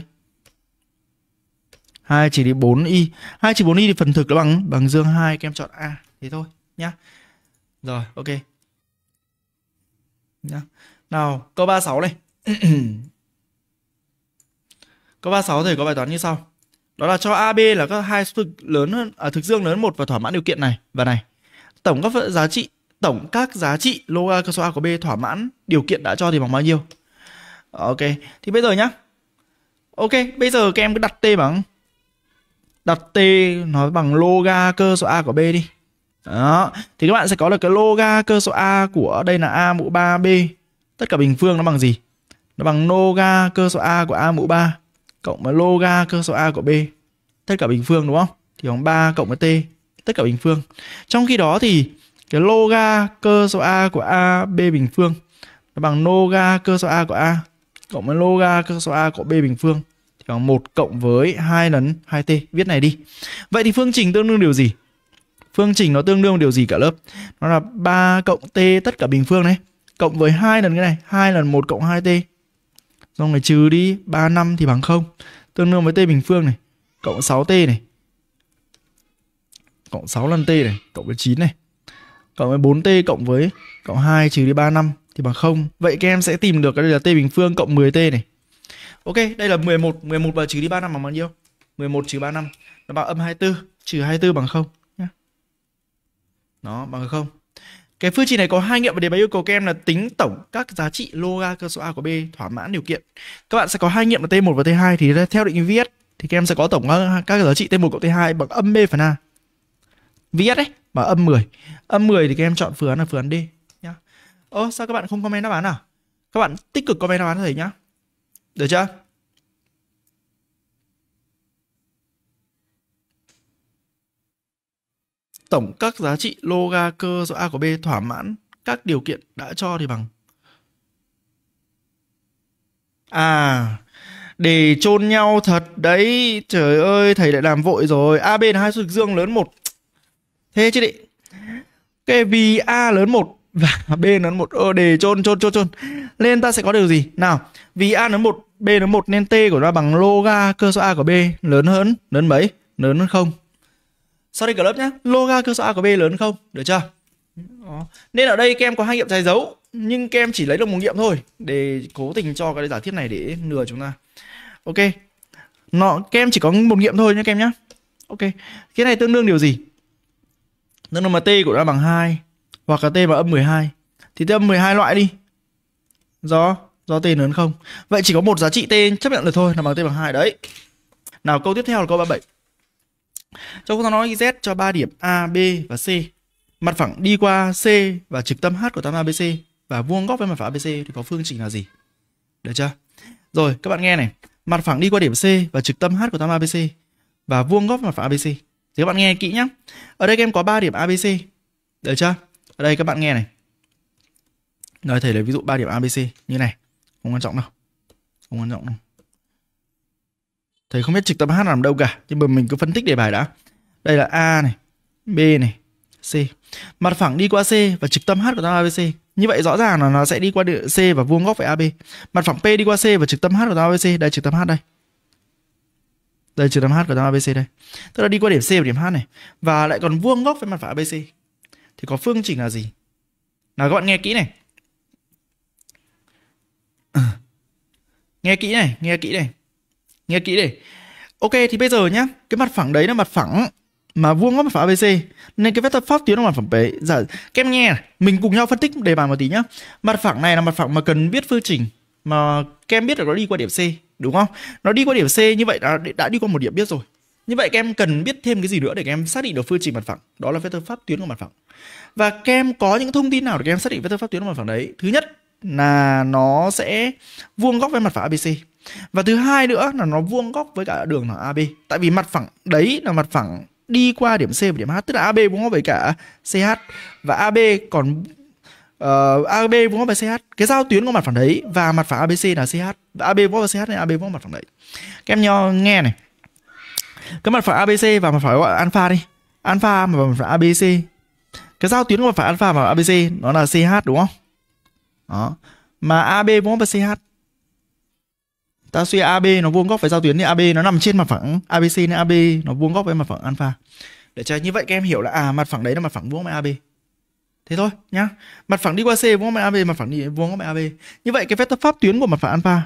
2 trừ đi 4 y 2 trừ 4 y thì phần thực nó bằng bằng dương 2 các em chọn A thế thôi nhá rồi ok nhá nào câu 36 này câu 36 thì có bài toán như sau đó là cho AB là các hai số thực lớn hơn à, thực dương lớn một và thỏa mãn điều kiện này và này tổng các giá trị tổng các giá trị log A số A của B thỏa mãn điều kiện đã cho thì bằng bao nhiêu ok thì bây giờ nhá ok bây giờ các em cứ đặt t bằng đặt t nó bằng log A cơ số A của B đi đó thì các bạn sẽ có được cái log A cơ số A của đây là A mũ 3B tất cả bình phương nó bằng gì nó bằng log A cơ số A của A mũ 3 cộng với loga cơ số a của b tất cả bình phương đúng không thì bằng 3 cộng với t tất cả bình phương trong khi đó thì cái loga cơ số a của a b bình phương nó bằng loga cơ số a của a cộng với loga cơ số a của b bình phương thì bằng 1 cộng với 2 lần 2t viết này đi vậy thì phương trình tương đương điều gì phương trình nó tương đương điều gì cả lớp nó là 3 cộng t tất cả bình phương này cộng với 2 lần cái này 2 lần 1 cộng 2t Xong rồi trừ đi 3 năm thì bằng 0. Tương đương với t bình phương này. Cộng 6t này. Cộng 6 lần t này. Cộng với 9 này. Cộng với 4t cộng với cộng 2 trừ đi 3 năm thì bằng 0. Vậy các em sẽ tìm được cái đây là t bình phương cộng 10t này. Ok, đây là 11. 11 và trừ đi 3 năm bằng bao nhiêu? 11 trừ 3 năm. Nó bằng âm 24. Trừ 24 bằng 0. Nó bằng 0. Cái phương trình này có hai nghiệm và đề bài yêu cầu các em là tính tổng các giá trị loga cơ số A của B thỏa mãn điều kiện. Các bạn sẽ có hai nghiệm là T1 và T2 thì theo định viết thì các em sẽ có tổng các giá trị T1 cộng T2 bằng âm B phần A. Viết đấy bằng âm 10. Âm 10 thì các em chọn phương án là phương án D nhá. Ơ sao các bạn không comment đáp án à? Các bạn tích cực comment đáp án thầy nhá. Được chưa? tổng các giá trị loga cơ số A của B thỏa mãn các điều kiện đã cho thì bằng À để chôn nhau thật đấy Trời ơi thầy lại làm vội rồi AB là hai số thực dương lớn một Thế chứ định Cái vì A lớn một và B lớn một ờ, để chôn chôn chôn chôn Nên ta sẽ có điều gì Nào vì A lớn một B lớn một nên T của nó bằng loga cơ số A của B lớn hơn lớn mấy lớn hơn không sorry cả lớp nhé loga cơ sở a của b lớn không được chưa đó. nên ở đây kem có hai nghiệm trái dấu nhưng kem chỉ lấy được một nghiệm thôi để cố tình cho cái giả thiết này để lừa chúng ta ok nó kem chỉ có một nghiệm thôi nhé kem nhá, ok cái này tương đương điều gì tương đương mà t của nó bằng 2 hoặc là t mà âm 12 thì t âm 12 loại đi do do t lớn không vậy chỉ có một giá trị t chấp nhận được thôi là bằng t bằng hai đấy nào câu tiếp theo là câu 37 cho cô ta nói Z cho 3 điểm A, B và C. Mặt phẳng đi qua C và trực tâm H của tam ABC và vuông góc với mặt phẳng ABC thì có phương trình là gì? Được chưa? Rồi, các bạn nghe này. Mặt phẳng đi qua điểm C và trực tâm H của tam ABC và vuông góc với mặt phẳng ABC. Thì các bạn nghe kỹ nhé. Ở đây các em có 3 điểm ABC. Được chưa? Ở đây các bạn nghe này. Nói thầy lấy ví dụ 3 điểm ABC như này. Không quan trọng đâu. Không quan trọng đâu thầy không biết trực tâm H nằm đâu cả nhưng mà mình cứ phân tích đề bài đã đây là a này b này c mặt phẳng đi qua c và trực tâm H của tao abc như vậy rõ ràng là nó sẽ đi qua c và vuông góc với ab mặt phẳng p đi qua c và trực tâm h của tao abc đây trực tâm h đây đây trừ tâm h của tam abc đây tức là đi qua điểm c và điểm h này và lại còn vuông góc với mặt phẳng abc thì có phương trình là gì nào các bạn nghe kỹ này nghe kỹ này nghe kỹ này nghe kỹ đi ok thì bây giờ nhá cái mặt phẳng đấy là mặt phẳng mà vuông góc mặt phẳng ABC nên cái vector pháp tuyến là mặt phẳng đấy, giả dạ, các em nghe mình cùng nhau phân tích đề bài một tí nhá mặt phẳng này là mặt phẳng mà cần biết phương trình mà các em biết là nó đi qua điểm C đúng không nó đi qua điểm C như vậy đã đã đi qua một điểm biết rồi như vậy các em cần biết thêm cái gì nữa để các em xác định được phương trình mặt phẳng đó là vector pháp tuyến của mặt phẳng và các em có những thông tin nào để các em xác định vector pháp tuyến của mặt phẳng đấy thứ nhất là nó sẽ vuông góc với mặt phẳng ABC và thứ hai nữa là nó vuông góc với cả đường thẳng AB tại vì mặt phẳng đấy là mặt phẳng đi qua điểm C và điểm H tức là AB vuông góc với cả CH và AB còn uh, AB vuông góc với CH cái giao tuyến của mặt phẳng đấy và mặt phẳng ABC là CH và AB vuông góc với CH này AB vuông góc mặt phẳng đấy các em nho nghe này cái mặt phẳng ABC và mặt phẳng gọi alpha đi alpha và mặt phẳng ABC cái giao tuyến của mặt phẳng alpha và ABC nó là CH đúng không đó mà AB vuông góc với CH ta suy AB nó vuông góc với giao tuyến thì AB nó nằm trên mặt phẳng ABC nên AB nó vuông góc với mặt phẳng alpha để cho như vậy các em hiểu là à mặt phẳng đấy là mặt phẳng vuông với AB thế thôi nhá mặt phẳng đi qua C vuông với AB mặt phẳng đi vuông góc với AB như vậy cái vector pháp tuyến của mặt phẳng alpha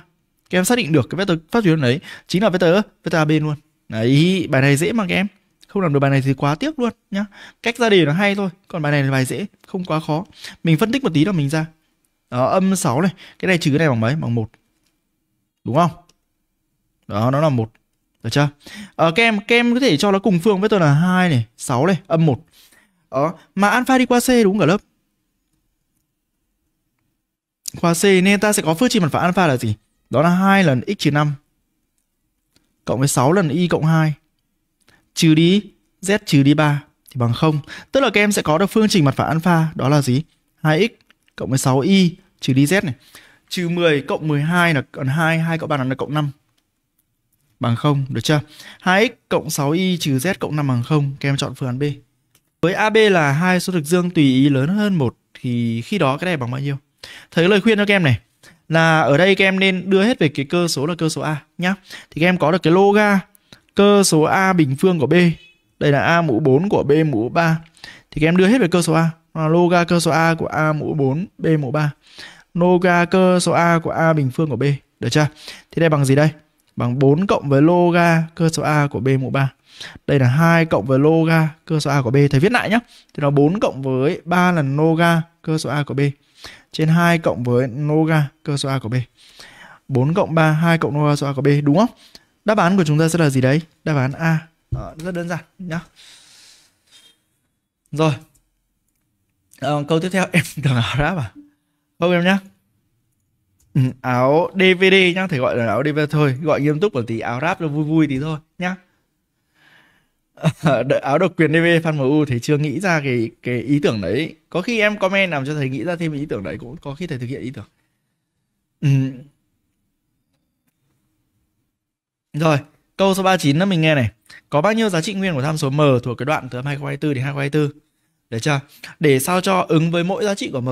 các em xác định được cái vector pháp tuyến đấy chính là vector vector AB luôn đấy bài này dễ mà các em không làm được bài này thì quá tiếc luôn nhá cách ra đề nó hay thôi còn bài này là bài dễ không quá khó mình phân tích một tí là mình ra đó, âm 6 này cái này trừ cái này bằng mấy bằng một đúng không đó nó là một được chưa à, các em các em có thể cho nó cùng phương với tôi là hai này 6 này âm một đó mà alpha đi qua c đúng cả lớp qua c nên ta sẽ có phương trình mặt phẳng alpha là gì đó là hai lần x trừ năm cộng với 6 lần y cộng 2 trừ đi z trừ đi 3 thì bằng 0. Tức là các em sẽ có được phương trình mặt phẳng alpha đó là gì? 2x cộng với 6y trừ đi z này trừ 10 cộng 12 là còn 2, 2 cộng 3 là cộng 5 bằng 0, được chưa? 2x cộng 6y trừ z cộng 5 bằng 0, các em chọn phương án B. Với AB là hai số thực dương tùy ý lớn hơn một thì khi đó cái này bằng bao nhiêu? Thấy lời khuyên cho các em này là ở đây các em nên đưa hết về cái cơ số là cơ số A nhá. Thì các em có được cái loga cơ số A bình phương của B. Đây là A mũ 4 của B mũ 3. Thì các em đưa hết về cơ số A. loga cơ số A của A mũ 4, B mũ 3 loga cơ số A của A bình phương của B. Được chưa? Thì đây bằng gì đây? Bằng 4 cộng với loga cơ số A của B mũ 3. Đây là 2 cộng với loga cơ số A của B. Thầy viết lại nhé. Thì nó 4 cộng với 3 lần loga cơ số A của B. Trên 2 cộng với loga cơ số A của B. 4 cộng 3, 2 cộng loga số A của B. Đúng không? Đáp án của chúng ta sẽ là gì đấy? Đáp án A. À, rất đơn giản nhá. Rồi. À, câu tiếp theo em cần áo đáp à? không em nhá ừ, áo DVD nhá thể gọi là áo DVD thôi gọi nghiêm túc một tí áo rap cho vui vui tí thôi nhá đợi áo độc quyền dvd fan MU thì chưa nghĩ ra cái cái ý tưởng đấy có khi em comment làm cho thầy nghĩ ra thêm ý tưởng đấy cũng có khi thầy thực hiện ý tưởng ừ. rồi câu số 39 đó mình nghe này có bao nhiêu giá trị nguyên của tham số m thuộc cái đoạn từ năm 2024 đến 2024 để cho để sao cho ứng với mỗi giá trị của m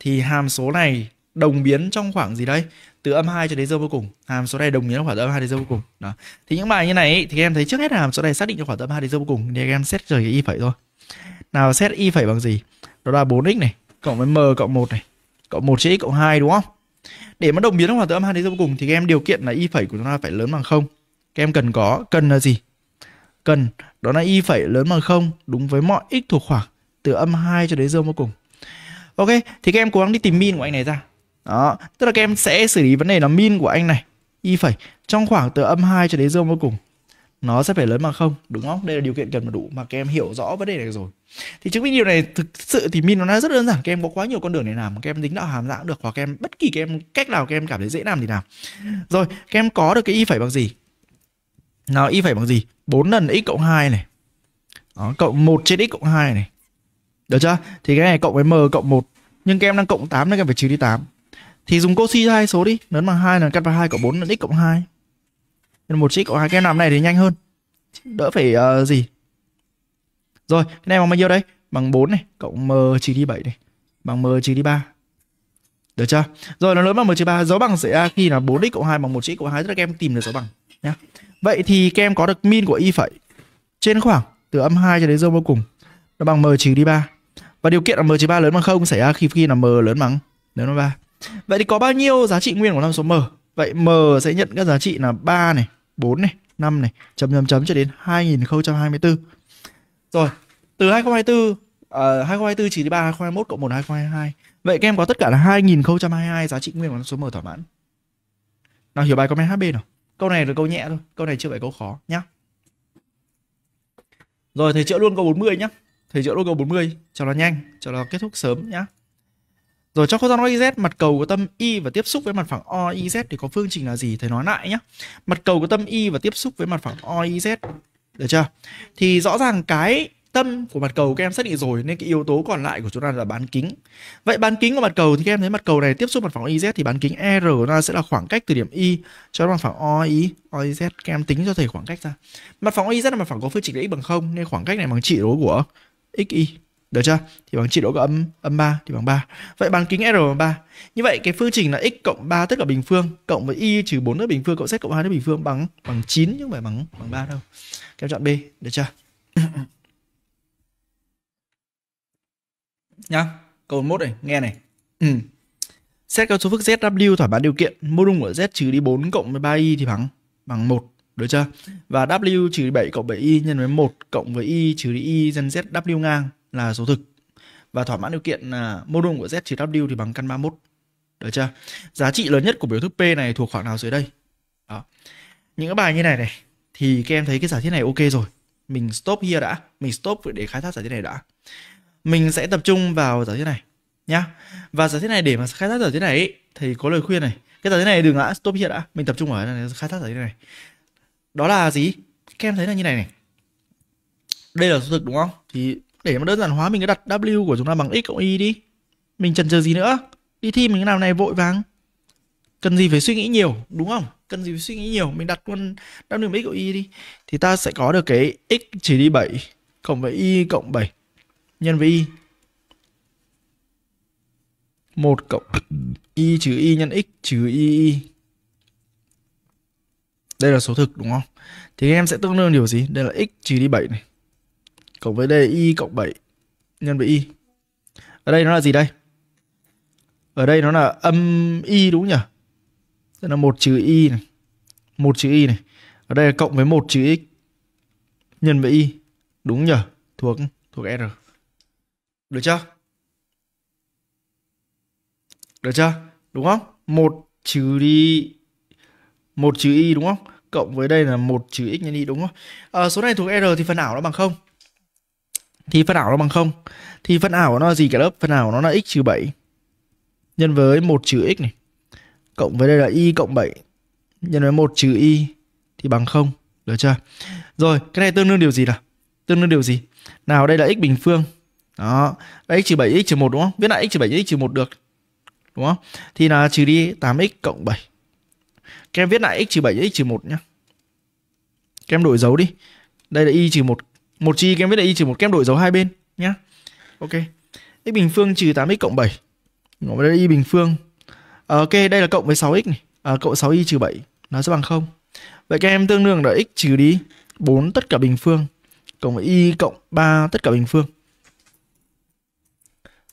thì hàm số này đồng biến trong khoảng gì đây từ âm 2 cho đến dương vô cùng hàm số này đồng biến trong khoảng từ âm 2 đến dương vô cùng đó thì những bài như này thì các em thấy trước hết là hàm số này xác định trong khoảng từ âm 2 đến dương vô cùng thì các em xét trời cái y phẩy thôi nào xét y phẩy bằng gì đó là 4x này cộng với m cộng 1 này cộng 1 chữ x cộng 2 đúng không để mà đồng biến trong khoảng từ âm 2 đến dương vô cùng thì các em điều kiện là y phẩy của chúng ta phải lớn bằng không các em cần có cần là gì cần đó là y phẩy lớn bằng không đúng với mọi x thuộc khoảng từ âm 2 cho đến dương vô cùng ok thì các em cố gắng đi tìm min của anh này ra đó tức là các em sẽ xử lý vấn đề là min của anh này y phẩy trong khoảng từ âm 2 cho đến dương vô cùng nó sẽ phải lớn bằng không đúng không đây là điều kiện cần mà đủ mà các em hiểu rõ vấn đề này rồi thì chứng minh điều này thực sự thì min nó rất đơn giản các em có quá nhiều con đường để làm các em tính đạo hàm dạng được hoặc các em bất kỳ các em cách nào các em cảm thấy dễ làm thì làm rồi các em có được cái y phẩy bằng gì nào y phẩy bằng gì 4 lần x cộng 2 này đó, cộng 1 trên x cộng 2 này được chưa? Thì cái này cộng với m cộng 1 nhưng các em đang cộng 8 nên các em phải trừ đi 8. Thì dùng cô cosi hai số đi, lớn bằng 2 là cắt vào 2 cộng 4 là x cộng 2. Nên 1 x cộng 2 các em làm này thì nhanh hơn. Đỡ phải uh, gì. Rồi, cái này bằng bao nhiêu đây? Bằng 4 này, cộng m trừ đi 7 này, bằng m trừ đi 3. Được chưa? Rồi nó lớn bằng m trừ 3, dấu bằng xảy khi là 4x cộng 2 bằng 1 x cộng 2 tức là các em tìm được dấu bằng nhá. Vậy thì các em có được min của y phẩy trên khoảng từ âm 2 cho đến dấu vô cùng nó bằng m trừ đi 3 và điều kiện là m trừ ba lớn bằng không xảy ra khi khi là m lớn bằng lớn bằng ba vậy thì có bao nhiêu giá trị nguyên của năm số m vậy m sẽ nhận các giá trị là 3 này 4 này 5 này chấm chấm chấm cho đến 2024 rồi từ 2024 uh, 2024 chỉ đi 3 2021 cộng 1 2022 vậy các em có tất cả là 2022 giá trị nguyên của năm số m thỏa mãn nào hiểu bài comment HB nào câu này là câu nhẹ thôi câu này chưa phải câu khó nhá rồi thầy chữa luôn câu 40 nhá thầy giữa logo 40 cho nó nhanh cho nó kết thúc sớm nhá rồi cho không gian OIZ mặt cầu của tâm Y và tiếp xúc với mặt phẳng OIZ thì có phương trình là gì? Thầy nói lại nhá Mặt cầu của tâm Y và tiếp xúc với mặt phẳng OIZ. Được chưa? Thì rõ ràng cái tâm của mặt cầu các em xác định rồi nên cái yếu tố còn lại của chúng ta là bán kính. Vậy bán kính của mặt cầu thì các em thấy mặt cầu này tiếp xúc mặt phẳng OIZ thì bán kính R của nó sẽ là khoảng cách từ điểm Y cho mặt phẳng OI, OIZ. Các em tính cho thầy khoảng cách ra. Mặt phẳng OIZ là mặt phẳng có phương trình là x bằng 0 nên khoảng cách này bằng trị đối của xy được chưa? Thì bằng trị độ có âm âm 3 thì bằng 3. Vậy bán kính R bằng 3. Như vậy cái phương trình là x cộng 3 tất cả bình phương cộng với y trừ 4 nữa bình phương cộng z cộng 2 nữa bình phương bằng bằng 9 chứ không phải bằng bằng 3 đâu. Các em chọn B, được chưa? Nhá. Câu 1 này, nghe này. Ừ. Xét các số phức ZW thỏa mãn điều kiện mô đun của Z trừ đi 4 cộng với 3y thì bằng bằng 1 được chưa? Và W trừ 7 cộng 7Y nhân với 1 cộng với Y trừ đi Y nhân Z W ngang là số thực. Và thỏa mãn điều kiện là mô đun của Z trừ W thì bằng căn 31. Được chưa? Giá trị lớn nhất của biểu thức P này thuộc khoảng nào dưới đây? Đó. Những cái bài như này này thì các em thấy cái giả thiết này ok rồi. Mình stop here đã. Mình stop để khai thác giả thiết này đã. Mình sẽ tập trung vào giả thiết này nhá. Và giả thiết này để mà khai thác giả thiết này ấy, thì có lời khuyên này. Cái giả thiết này đừng đã stop here đã. Mình tập trung vào này, khai thác giả thiết này đó là gì các em thấy là như này này đây là số thực đúng không thì để mà đơn giản hóa mình cứ đặt w của chúng ta bằng x cộng y đi mình chần chờ gì nữa đi thi mình làm này vội vàng cần gì phải suy nghĩ nhiều đúng không cần gì phải suy nghĩ nhiều mình đặt luôn w bằng x cộng y đi thì ta sẽ có được cái x chỉ đi 7 cộng với y cộng 7 nhân với y 1 cộng y trừ y nhân x trừ y đây là số thực đúng không? Thì em sẽ tương đương điều gì? Đây là x trừ đi 7 này. Cộng với đây y cộng 7 nhân với y. Ở đây nó là gì đây? Ở đây nó là âm y đúng nhỉ? Đây là 1 trừ y này. 1 trừ y này. Ở đây là cộng với 1 trừ x nhân với y. Đúng nhỉ? Thuộc thuộc R. Được chưa? Được chưa? Đúng không? 1 trừ đi 1 chữ y đúng không? Cộng với đây là 1 chữ x nhân y đúng không? À, số này thuộc R thì phần ảo nó bằng 0. Thì phần ảo nó bằng 0. Thì phần ảo nó là gì cả lớp? Phần ảo nó là x trừ 7 nhân với 1 trừ x này. Cộng với đây là y cộng 7 nhân với 1 trừ y thì bằng 0. Được chưa? Rồi, cái này tương đương điều gì nào? Tương đương điều gì? Nào đây là x bình phương. Đó, đây x trừ 7 x trừ 1 đúng không? Viết lại x trừ 7 x trừ 1 được. Đúng không? Thì là trừ đi 8x cộng 7 các em viết lại x trừ 7 với x trừ 1 nhá Các em đổi dấu đi. Đây là y trừ 1. Một chi các em viết là y trừ 1. Các em đổi dấu hai bên nhá Ok. X bình phương trừ 8x cộng 7. Ngồi đây là y bình phương. Ờ, ok, đây là cộng với 6x này. À, cộng 6y trừ 7. Nó sẽ bằng 0. Vậy các em tương đương là x trừ đi 4 tất cả bình phương. Cộng với y cộng 3 tất cả bình phương.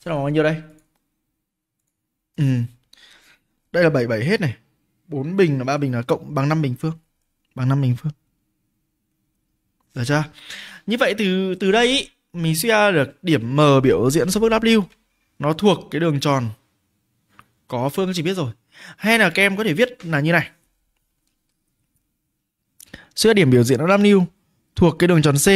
Sẽ là bao nhiêu đây? Ừ. Đây là 77 hết này. 4 bình là 3 bình là cộng bằng 5 bình phương. Bằng 5 bình phương. Được chưa? Như vậy từ từ đây mình suy ra được điểm M biểu diễn số phức W nó thuộc cái đường tròn có phương chỉ biết rồi. Hay là các em có thể viết là như này. Suy ra điểm biểu diễn W thuộc cái đường tròn C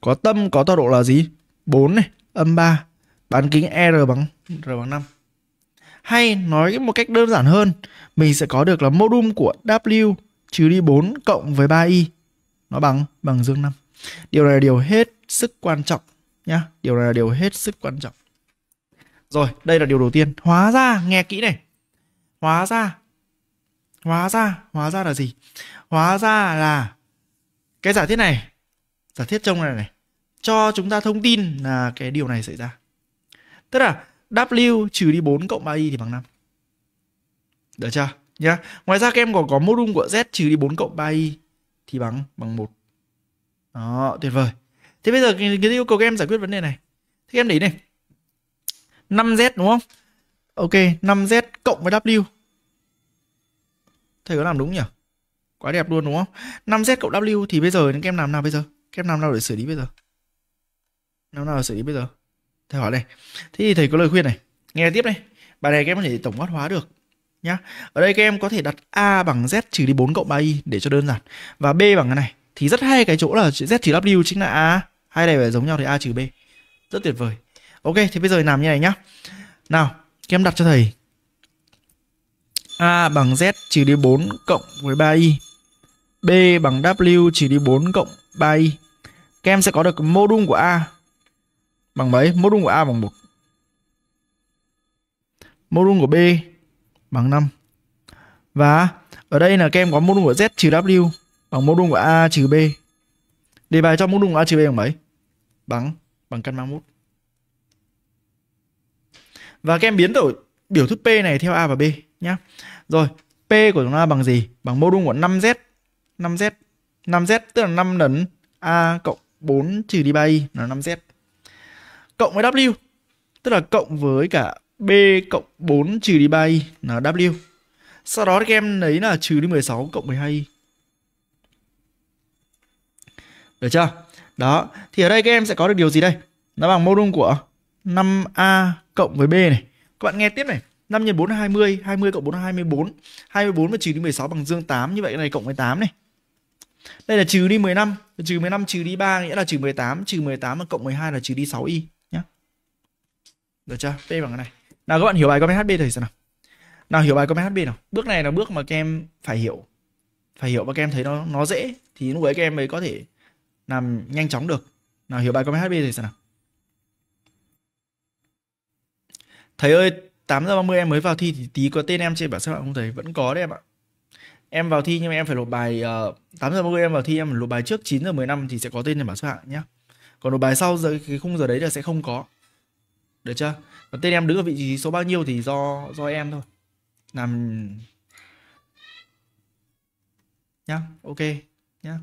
có tâm có tọa độ là gì? 4 này, âm 3, bán kính R bằng R bằng 5. Hay nói một cách đơn giản hơn, mình sẽ có được là modulum của W trừ đi 4 cộng với 3 i Nó bằng bằng dương 5. Điều này là điều hết sức quan trọng nhá. Điều này là điều hết sức quan trọng. Rồi, đây là điều đầu tiên. Hóa ra, nghe kỹ này. Hóa ra. Hóa ra, hóa ra là gì? Hóa ra là cái giả thiết này, giả thiết trong này này, cho chúng ta thông tin là cái điều này xảy ra. Tức là W trừ đi 4 cộng 3 i thì bằng 5. Được chưa? Nhá. Ngoài ra các em còn có mô đun của z trừ đi 4 cộng 3 i thì bằng bằng 1. Đó, tuyệt vời. Thế bây giờ cái, yêu cầu các em giải quyết vấn đề này. Thế các em để này. 5z đúng không? Ok, 5z cộng với W. Thầy có làm đúng nhỉ? Quá đẹp luôn đúng không? 5z cộng W thì bây giờ các em làm nào bây giờ? Các em làm nào để xử lý bây giờ? Làm nào để xử lý bây giờ? thầy hỏi này thế thì thầy có lời khuyên này nghe tiếp đây bài này các em có thể tổng quát hóa được nhá ở đây các em có thể đặt a bằng z trừ đi 4 cộng 3y để cho đơn giản và b bằng cái này thì rất hay cái chỗ là z trừ w chính là a hai này phải giống nhau thì a trừ b rất tuyệt vời ok thì bây giờ làm như này nhá nào các em đặt cho thầy a bằng z trừ đi 4 cộng với 3y b bằng w trừ đi 4 cộng 3y các em sẽ có được mô đun của a bằng mấy? Mô đun của A bằng 1. Mô đun của B bằng 5. Và ở đây là các em có mô đun của Z trừ W bằng mô đun của A trừ B. Đề bài cho mô đun của A trừ B bằng mấy? Bằng bằng căn 31. Và các em biến đổi biểu thức P này theo A và B nhé. Rồi, P của chúng ta bằng gì? Bằng mô đun của 5Z. 5Z. 5Z tức là 5 lần A cộng 4 trừ đi 3Y là 5Z cộng với W tức là cộng với cả B cộng 4 trừ đi 3Y là W sau đó các em lấy là trừ đi 16 cộng 12Y được chưa đó thì ở đây các em sẽ có được điều gì đây nó bằng mô của 5A cộng với B này các bạn nghe tiếp này 5 x 4 là 20, 20 cộng 4 là 24, 24 và trừ đi 16 bằng dương 8, như vậy cái này cộng với 8 này. Đây là trừ đi 15, trừ 15 trừ đi 3 nghĩa là trừ 18, trừ 18 và cộng 12 là trừ đi 6y. Được chưa? P bằng cái này. Nào các bạn hiểu bài comment HB thầy xem nào. Nào hiểu bài comment HB nào. Bước này là bước mà các em phải hiểu. Phải hiểu và các em thấy nó nó dễ thì lúc ấy các em mới có thể làm nhanh chóng được. Nào hiểu bài comment HB thầy xem nào. Thầy ơi, 8 giờ 30 em mới vào thi thì tí có tên em trên bảng xếp hạng không thầy? Vẫn có đấy em ạ. Em vào thi nhưng mà em phải nộp bài uh, ờ, 8 giờ 30 em vào thi em phải nộp bài trước 9 giờ 15 thì sẽ có tên trên bảng xếp hạng nhá. Còn nộp bài sau giờ cái khung giờ đấy là sẽ không có. Được chưa? Còn tên em đứng ở vị trí số bao nhiêu thì do do em thôi. Làm nhá, ok nhá.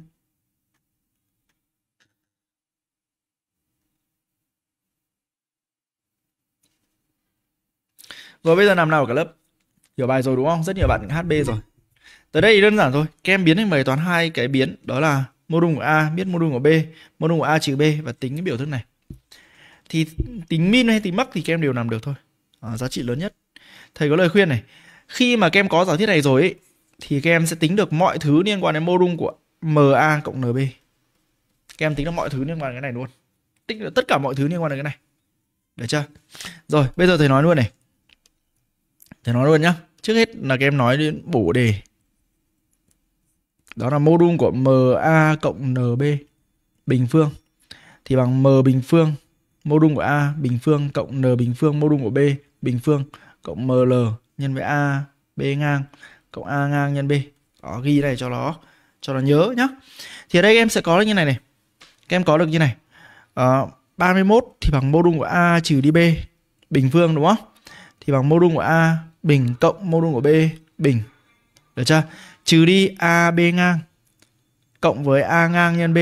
Rồi bây giờ làm nào cả lớp? Hiểu bài rồi đúng không? Rất nhiều bạn HB rồi. Tới đây thì đơn giản thôi, Kem biến thành bài toán hai cái biến đó là mô đun của A biết mô đun của B, mô đun của A trừ B và tính cái biểu thức này thì tính min hay tính mắc thì các em đều làm được thôi à, giá trị lớn nhất thầy có lời khuyên này khi mà các em có giả thiết này rồi ấy, thì các em sẽ tính được mọi thứ liên quan đến mô modulus của MA cộng NB các em tính được mọi thứ liên quan đến cái này luôn tính được tất cả mọi thứ liên quan đến cái này được chưa rồi bây giờ thầy nói luôn này thầy nói luôn nhá trước hết là các em nói đến bổ đề đó là mô đun của MA cộng NB bình phương thì bằng M bình phương mô đun của A bình phương cộng N bình phương mô đun của B bình phương cộng ML nhân với A B ngang cộng A ngang nhân B. Đó, ghi này cho nó cho nó nhớ nhá. Thì ở đây em sẽ có được như này này. Các em có được như này. Ờ, 31 thì bằng mô đun của A trừ đi B bình phương đúng không? Thì bằng mô đun của A bình cộng mô đun của B bình. Được chưa? Trừ đi A B ngang cộng với A ngang nhân B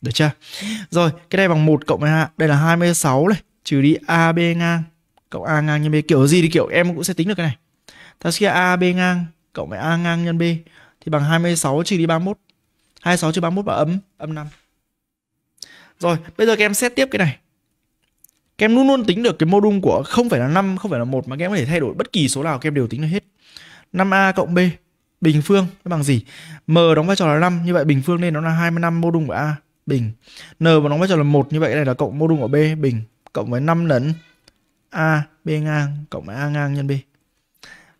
được chưa? Rồi, cái này bằng 1 cộng A, đây là 26 này, trừ đi AB ngang cộng A ngang nhân B. Kiểu gì thì kiểu em cũng sẽ tính được cái này. Ta chia AB ngang cộng với A ngang nhân B thì bằng 26 trừ đi 31. 26 trừ 31 và ấm âm 5. Rồi, bây giờ các em xét tiếp cái này. Các em luôn luôn tính được cái mô đun của không phải là 5, không phải là 1 mà các em có thể thay đổi bất kỳ số nào các em đều tính được hết. 5A cộng B bình phương bằng gì? M đóng vai trò là 5, như vậy bình phương nên nó là 25 mô đun của A bình n mà nó mới trở là một như vậy này là cộng mô đun của b bình cộng với 5 lần a b ngang cộng với a ngang nhân b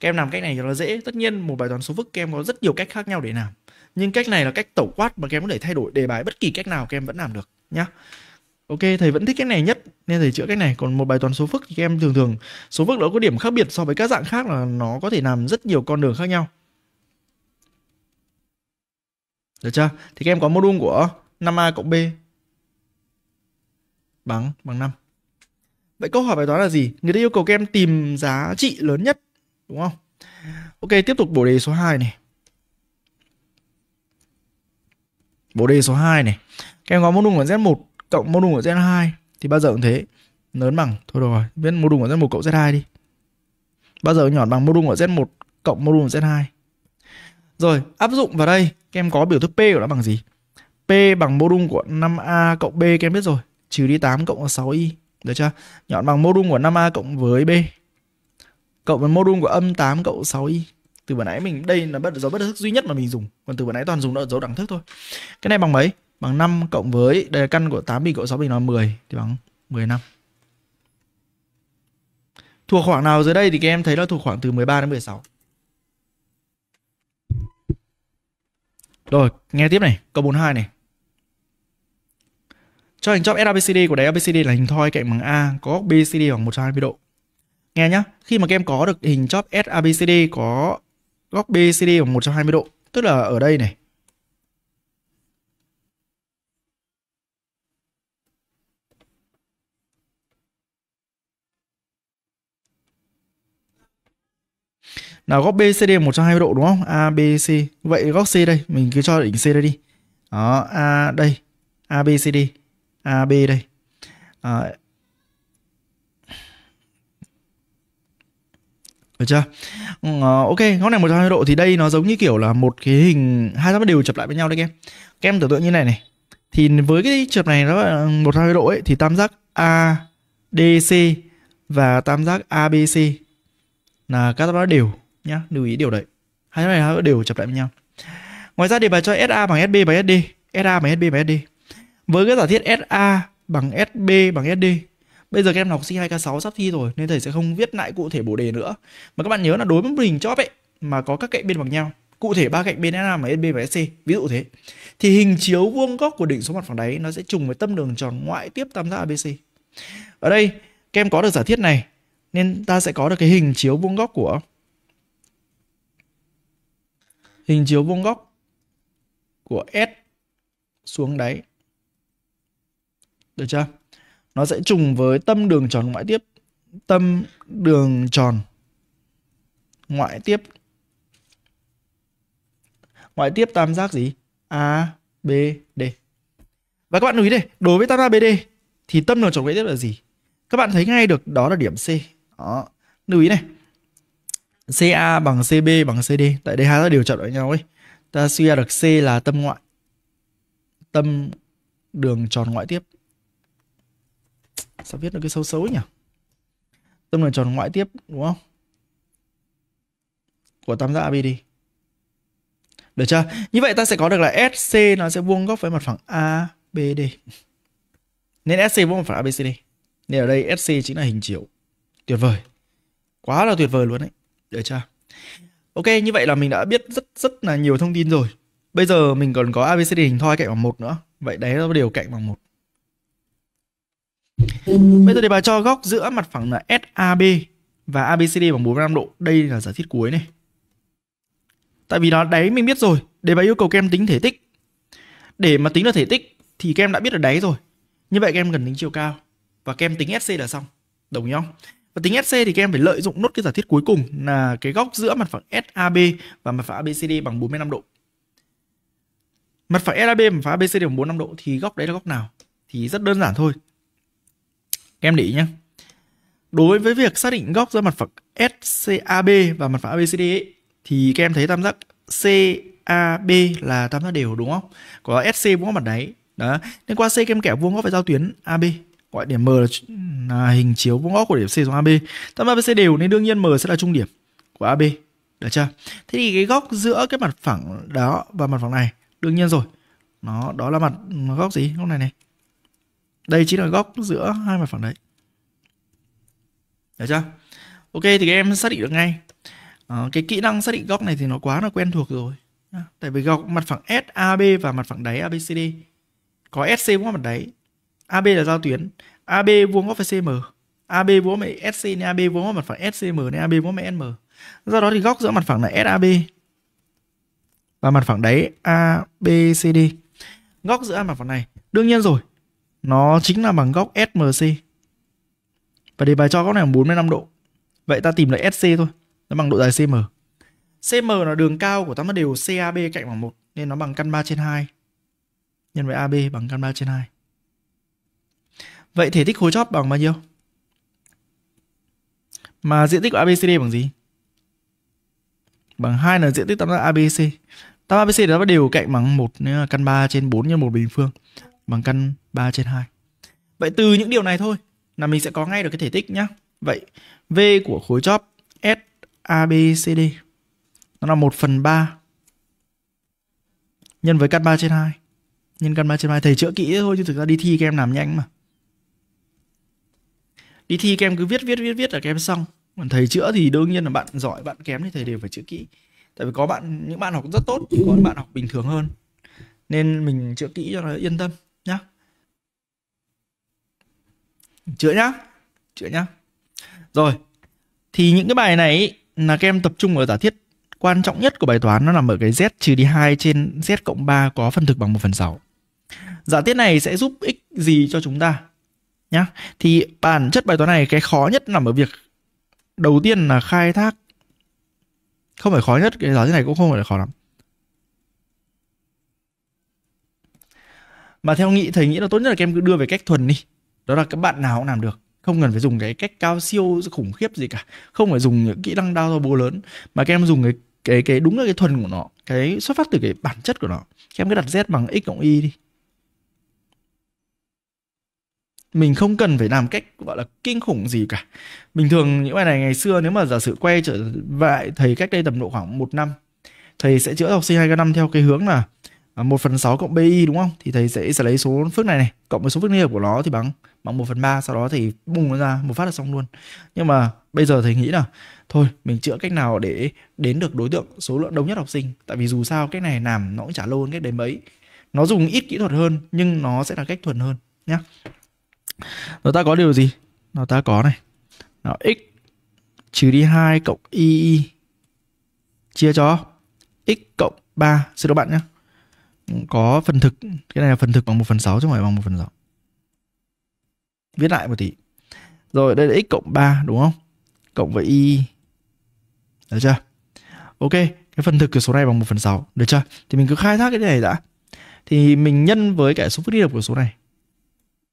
các em làm cách này cho nó dễ tất nhiên một bài toán số phức các em có rất nhiều cách khác nhau để làm nhưng cách này là cách tổng quát mà các em có thể thay đổi đề bài bất kỳ cách nào các em vẫn làm được nhá Ok, thầy vẫn thích cái này nhất nên thầy chữa cái này. Còn một bài toán số phức thì các em thường thường số phức nó có điểm khác biệt so với các dạng khác là nó có thể làm rất nhiều con đường khác nhau. Được chưa? Thì các em có module của 5A cộng B bằng bằng 5. Vậy câu hỏi bài toán là gì? Người ta yêu cầu các em tìm giá trị lớn nhất, đúng không? Ok, tiếp tục bổ đề số 2 này. Bổ đề số 2 này. Các em có mô đun của Z1 cộng mô đun của Z2 thì bao giờ cũng thế. Lớn bằng, thôi được rồi, biết mô đun của Z1 cộng Z2 đi. Bao giờ nhỏ bằng mô đun của Z1 cộng mô đun của Z2. Rồi, áp dụng vào đây, các em có biểu thức P của nó bằng gì? P bằng mô của 5A cộng B các em biết rồi. Trừ đi 8 cộng 6Y. Được chưa? Nhọn bằng mô của 5A cộng với B. Cộng với mô của âm 8 cộng 6Y. Từ vừa nãy mình đây là bất dấu bất thức duy nhất mà mình dùng. Còn từ vừa nãy toàn dùng dấu đẳng thức thôi. Cái này bằng mấy? Bằng 5 cộng với đây là căn của 8 bình cộng 6 bình nó 10 thì bằng năm. Thuộc khoảng nào dưới đây thì các em thấy nó thuộc khoảng từ 13 đến 16. Rồi, nghe tiếp này, câu 42 này. Cho hình chóp SABCD của đáy ABCD là hình thoi cạnh bằng A có góc BCD bằng 120 độ. Nghe nhá, khi mà các em có được hình chóp SABCD có góc BCD bằng 120 độ, tức là ở đây này. Nào góc BCD 120 độ đúng không? ABC. Vậy góc C đây, mình cứ cho đỉnh C đây đi. Đó, A đây, ABCD A B đây à, Được chưa? Uh, ok, góc này 120 độ thì đây nó giống như kiểu là một cái hình hai giáp đều chập lại với nhau đấy các em. Các em tưởng tượng như này này. Thì với cái chập này nó là ờ, 120 độ ấy thì tam giác ADC và tam giác ABC là các giáp đều nhá, lưu ý điều đấy. Hai giáp này nó đều chập lại với nhau. Ngoài ra đề bài cho SA bằng SB bằng SD, SA bằng SB bằng SD với cái giả thiết SA bằng SB bằng SD bây giờ các em học sinh 2K6 sắp thi rồi nên thầy sẽ không viết lại cụ thể bổ đề nữa mà các bạn nhớ là đối với hình chóp ấy mà có các cạnh bên bằng nhau cụ thể ba cạnh bên SA mà SB và SC ví dụ thế thì hình chiếu vuông góc của đỉnh số mặt phẳng đáy nó sẽ trùng với tâm đường tròn ngoại tiếp tam giác ABC ở đây các em có được giả thiết này nên ta sẽ có được cái hình chiếu vuông góc của hình chiếu vuông góc của S xuống đáy được chưa? Nó sẽ trùng với tâm đường tròn ngoại tiếp. Tâm đường tròn ngoại tiếp. Ngoại tiếp tam giác gì? A, B, D. Và các bạn lưu ý đây, đối với tam giác BD thì tâm đường tròn ngoại tiếp là gì? Các bạn thấy ngay được đó là điểm C. Đó. Lưu ý này. CA bằng CB bằng CD. Tại đây hai nó đều chọn với nhau ấy. Ta suy ra được C là tâm ngoại. Tâm đường tròn ngoại tiếp sao viết được cái xấu xấu nhỉ tâm là tròn ngoại tiếp đúng không của tam giác ABD. được chưa như vậy ta sẽ có được là SC nó sẽ vuông góc với mặt phẳng ABD nên SC vuông mặt phẳng ABCD nên ở đây SC chính là hình chiếu tuyệt vời quá là tuyệt vời luôn đấy được chưa ok như vậy là mình đã biết rất rất là nhiều thông tin rồi bây giờ mình còn có ABCD hình thoi cạnh bằng một nữa vậy đấy là điều cạnh bằng một Bây giờ đề bài cho góc giữa mặt phẳng là SAB và ABCD bằng 45 độ. Đây là giả thiết cuối này. Tại vì nó đáy mình biết rồi, đề bài yêu cầu kem tính thể tích. Để mà tính được thể tích thì kem đã biết ở đáy rồi. Như vậy kem cần tính chiều cao và kem tính SC là xong. Đồng ý không? Và tính SC thì kem phải lợi dụng nốt cái giả thiết cuối cùng là cái góc giữa mặt phẳng SAB và mặt phẳng ABCD bằng 45 độ. Mặt phẳng SAB và mặt phẳng ABCD bằng 45 độ thì góc đấy là góc nào? Thì rất đơn giản thôi, Em để ý nhé. Đối với việc xác định góc giữa mặt phẳng SCAB và mặt phẳng ABCD ấy, thì các em thấy tam giác CAB là tam giác đều đúng không? Có SC vuông góc mặt đáy. Đó. Nên qua C các em kẻ vuông góc với giao tuyến AB. Gọi điểm M là, là hình chiếu vuông góc của điểm C xuống AB. Tam giác ABC đều nên đương nhiên M sẽ là trung điểm của AB. Được chưa? Thế thì cái góc giữa cái mặt phẳng đó và mặt phẳng này đương nhiên rồi. Nó đó là mặt góc gì? Góc này này đây chính là góc giữa hai mặt phẳng đấy được chưa ok thì các em xác định được ngay à, cái kỹ năng xác định góc này thì nó quá là quen thuộc rồi tại vì góc mặt phẳng SAB và mặt phẳng đáy ABCD có SC vuông góc mặt đáy AB là giao tuyến AB vuông góc với CM AB vuông với SC nên AB vuông góc mặt phẳng SCM nên AB vuông với SM do đó thì góc giữa mặt phẳng là SAB và mặt phẳng đáy ABCD góc giữa mặt phẳng này đương nhiên rồi nó chính là bằng góc SMC. Và đề bài cho góc này là 45 độ. Vậy ta tìm lại SC thôi, nó bằng độ dài CM. CM là đường cao của tam giác đều CAB cạnh bằng 1 nên nó bằng căn 3 trên 2 nhân với AB bằng căn 3 trên 2. Vậy thể tích khối chóp bằng bao nhiêu? Mà diện tích của ABCD bằng gì? Bằng 2 lần diện tích tam giác ABC. Tam ABC đó đều cạnh bằng 1 nên là căn 3 trên 4 nhân 1 bình phương bằng căn 3 trên 2. Vậy từ những điều này thôi là mình sẽ có ngay được cái thể tích nhá. Vậy V của khối chóp SABCD nó là 1 phần 3 nhân với căn 3 trên 2 nhân căn 3 trên 2 thầy chữa kỹ thôi chứ thực ra đi thi các em làm nhanh mà đi thi các em cứ viết viết viết viết là các em xong còn thầy chữa thì đương nhiên là bạn giỏi bạn kém thì thầy đều phải chữa kỹ tại vì có bạn những bạn học rất tốt có bạn học bình thường hơn nên mình chữa kỹ cho nó yên tâm nhá chữa nhá chữa nhá rồi thì những cái bài này ý, là các em tập trung ở giả thiết quan trọng nhất của bài toán nó nằm ở cái z trừ đi 2 trên z cộng 3 có phân thực bằng 1 phần 6. Giả thiết này sẽ giúp ích gì cho chúng ta? Nhá. Thì bản chất bài toán này cái khó nhất nằm ở việc đầu tiên là khai thác không phải khó nhất cái giả thiết này cũng không phải là khó lắm mà theo nghĩ thầy nghĩ là tốt nhất là các em cứ đưa về cách thuần đi đó là các bạn nào cũng làm được không cần phải dùng cái cách cao siêu khủng khiếp gì cả không phải dùng những kỹ năng đao bố lớn mà các em dùng cái cái cái đúng là cái thuần của nó cái xuất phát từ cái bản chất của nó các em cứ đặt z bằng x cộng y đi mình không cần phải làm cách gọi là kinh khủng gì cả bình thường những bài này ngày xưa nếu mà giả sử quay trở lại thầy cách đây tầm độ khoảng một năm thầy sẽ chữa học sinh hai năm theo cái hướng là 1 phần 6 cộng BI đúng không? Thì thầy sẽ sẽ lấy số phước này này cộng với số phước liên hợp của nó thì bằng bằng 1 phần 3 sau đó thì bùng nó ra một phát là xong luôn. Nhưng mà bây giờ thầy nghĩ là thôi mình chữa cách nào để đến được đối tượng số lượng đông nhất học sinh tại vì dù sao cách này làm nó cũng chả lâu hơn cách đấy mấy. Nó dùng ít kỹ thuật hơn nhưng nó sẽ là cách thuần hơn nhá. Nó ta có điều gì? Nó ta có này. Nó x trừ đi 2 cộng y chia cho x cộng 3 xin lỗi bạn nhé có phần thực cái này là phần thực bằng 1 phần 6 chứ không phải bằng 1 phần 6 viết lại một tí rồi đây là x cộng 3 đúng không cộng với y được chưa ok cái phần thực của số này bằng 1 phần 6 được chưa thì mình cứ khai thác cái này đã thì mình nhân với cả số phức đi hợp của số này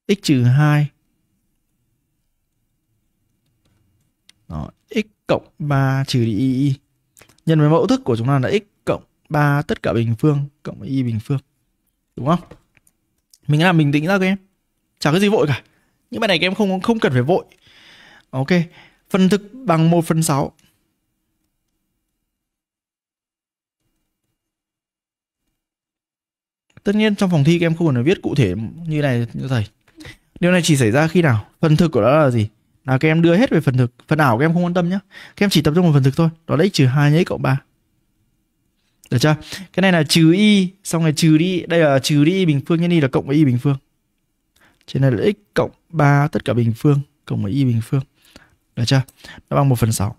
x trừ 2 Đó, x cộng 3 trừ đi y nhân với mẫu thức của chúng ta là x 3 tất cả bình phương cộng y bình phương. Đúng không? Mình làm bình tĩnh ra các em. Chả có gì vội cả. Những bài này các em không không cần phải vội. Ok. Phần thực bằng 1 phần 6. Tất nhiên trong phòng thi các em không cần phải viết cụ thể như này như thầy. Điều này chỉ xảy ra khi nào? Phần thực của nó là gì? Là các em đưa hết về phần thực. Phần ảo các em không quan tâm nhé. Các em chỉ tập trung vào phần thực thôi. Đó là x trừ 2 nhé cộng 3. Được chưa? Cái này là trừ y xong rồi trừ đi, đây là trừ đi y bình phương nhân y là cộng với y bình phương. Trên này là x cộng 3 tất cả bình phương cộng với y bình phương. Được chưa? Nó bằng 1 phần 6.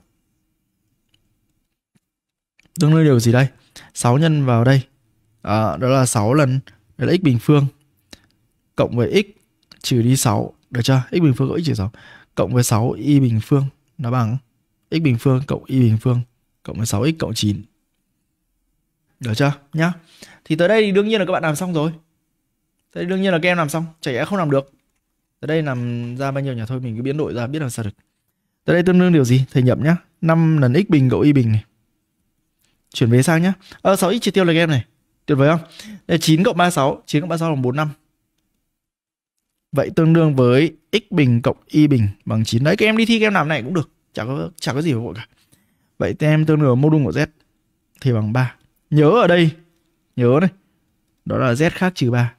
Tương đương điều gì đây? 6 nhân vào đây. À, đó là 6 lần. Đây là x bình phương. Cộng với x trừ đi 6. Được chưa? x bình phương cộng x trừ 6. Cộng với 6 y bình phương. Nó bằng x bình phương cộng y bình phương cộng với 6x cộng 9. Được chưa? Nhá. Thì tới đây thì đương nhiên là các bạn làm xong rồi. Tới đương nhiên là các em làm xong, chả lẽ không làm được. Tới đây làm ra bao nhiêu nhà thôi mình cứ biến đổi ra biết làm sao được. Tới đây tương đương điều gì? Thầy nhậm nhá. 5 lần x bình cộng y bình này. Chuyển về sang nhá. Ờ 6x chi tiêu là game này. Tuyệt vời không? Đây 9 cộng 36, 9 cộng 36 là 45. Vậy tương đương với x bình cộng y bình bằng 9. Đấy các em đi thi game làm này cũng được, chả có chả có gì vội cả. Vậy các em tương đương mô đun của z thì bằng 3. Nhớ ở đây, nhớ này, đó là Z khác trừ ba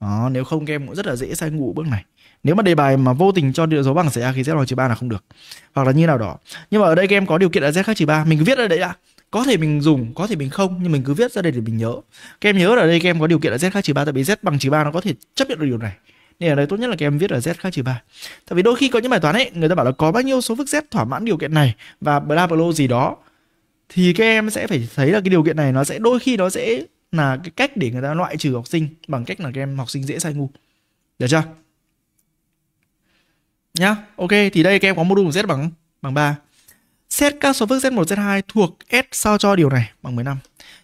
Đó, nếu không các em cũng rất là dễ sai ngụ bước này. Nếu mà đề bài mà vô tình cho điều dấu bằng xảy ra thì Z bằng trừ ba là không được. Hoặc là như nào đó. Nhưng mà ở đây các em có điều kiện là Z khác trừ ba mình cứ viết ở đấy đã. Có thể mình dùng, có thể mình không, nhưng mình cứ viết ra đây để mình nhớ. Các em nhớ ở đây các em có điều kiện là Z khác trừ ba tại vì Z bằng trừ ba nó có thể chấp nhận được điều này. Nên ở đây tốt nhất là các em viết ở Z khác trừ ba Tại vì đôi khi có những bài toán ấy, người ta bảo là có bao nhiêu số phức Z thỏa mãn điều kiện này và bla bla gì đó thì các em sẽ phải thấy là cái điều kiện này nó sẽ đôi khi nó sẽ là cái cách để người ta loại trừ học sinh bằng cách là các em học sinh dễ sai ngu được chưa nhá ok thì đây các em có mô đun z bằng bằng 3 xét các số phức z1 z2 thuộc s sao cho điều này bằng 15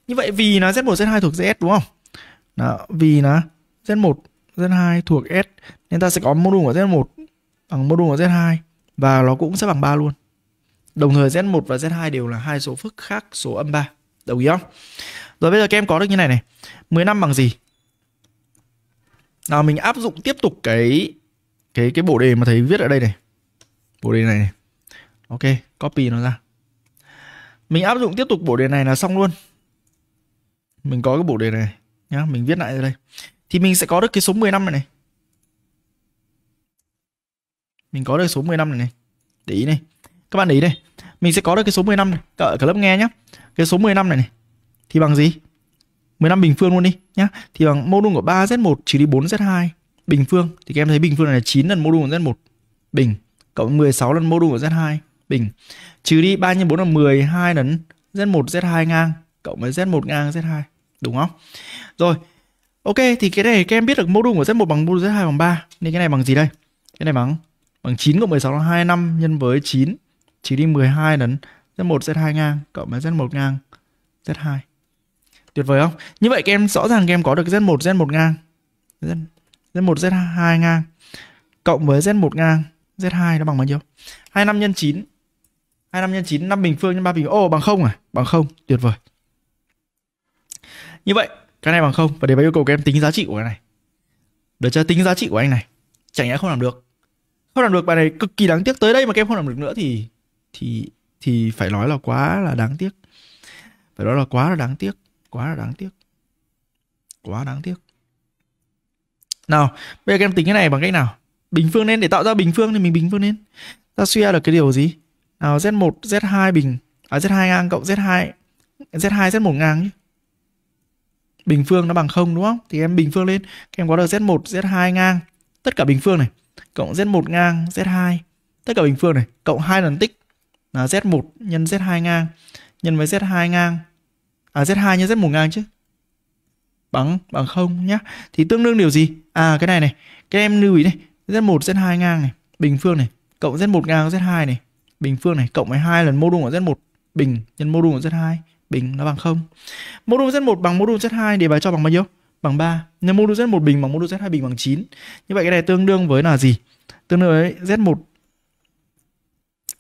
như vậy vì là z1 z2 thuộc z đúng không Đó, vì là z1 z2 thuộc s nên ta sẽ có mô đun của z1 bằng mô đun của z2 và nó cũng sẽ bằng 3 luôn Đồng thời Z1 và Z2 đều là hai số phức khác số âm 3. Đồng ý không? Rồi bây giờ các em có được như này này. năm bằng gì? Nào mình áp dụng tiếp tục cái cái cái bộ đề mà thầy viết ở đây này. Bộ đề này này. Ok, copy nó ra. Mình áp dụng tiếp tục bộ đề này là xong luôn. Mình có cái bộ đề này nhá, mình viết lại ở đây. Thì mình sẽ có được cái số năm này này. Mình có được số năm này này. Để ý này. Các bạn để ý này mình sẽ có được cái số 15 này ở cả lớp nghe nhá cái số 15 này này thì bằng gì 15 bình phương luôn đi nhá thì bằng mô đun của 3z1 trừ đi 4z2 bình phương thì các em thấy bình phương này là 9 lần mô đun của z1 bình cộng 16 lần mô đun của z2 bình trừ đi 3 x 4 là 12 lần z1 z2 ngang cộng với z1 ngang z2 đúng không rồi ok thì cái này các em biết được mô đun của z1 bằng mô đun z2 bằng 3 nên cái này bằng gì đây cái này bằng bằng 9 cộng 16 là 25 nhân với 9 chỉ đi 12 lần Z1 Z2 ngang cộng với Z1 ngang Z2 tuyệt vời không như vậy các em rõ ràng các em có được Z1 Z1 ngang Z, Z1 Z2 ngang cộng với Z1 ngang Z2 nó bằng bao nhiêu 25 nhân 9 25 nhân 9 5 bình phương nhân 3 bình ô oh, bằng 0 à bằng 0 tuyệt vời như vậy cái này bằng 0 và để bài yêu cầu các em tính giá trị của cái này để cho tính giá trị của anh này chẳng lẽ không làm được không làm được bài này cực kỳ đáng tiếc tới đây mà các em không làm được nữa thì thì thì phải nói là quá là đáng tiếc phải nói là quá là đáng tiếc quá là đáng tiếc quá đáng tiếc nào bây giờ các em tính cái này bằng cách nào bình phương lên để tạo ra bình phương thì mình bình phương lên ta suy ra được cái điều gì nào z1 z2 bình à, z2 ngang cộng z2 z2 z1 ngang nhé bình phương nó bằng không đúng không thì em bình phương lên các em có được z1 z2 ngang tất cả bình phương này cộng z1 ngang z2 tất cả bình phương này cộng hai lần tích là Z1 nhân Z2 ngang nhân với Z2 ngang à Z2 nhân Z1 ngang chứ bằng bằng không nhá thì tương đương điều gì à cái này này các em lưu ý này Z1 Z2 ngang này bình phương này cộng Z1 ngang Z2 này bình phương này cộng với hai lần mô đun của Z1 bình nhân mô đun của Z2 bình nó bằng không mô đun Z1 bằng mô đun Z2 để bài cho bằng bao nhiêu bằng 3 nên mô đun Z1 bình bằng mô đun Z2 bình bằng 9 như vậy cái này tương đương với là gì tương đương với Z1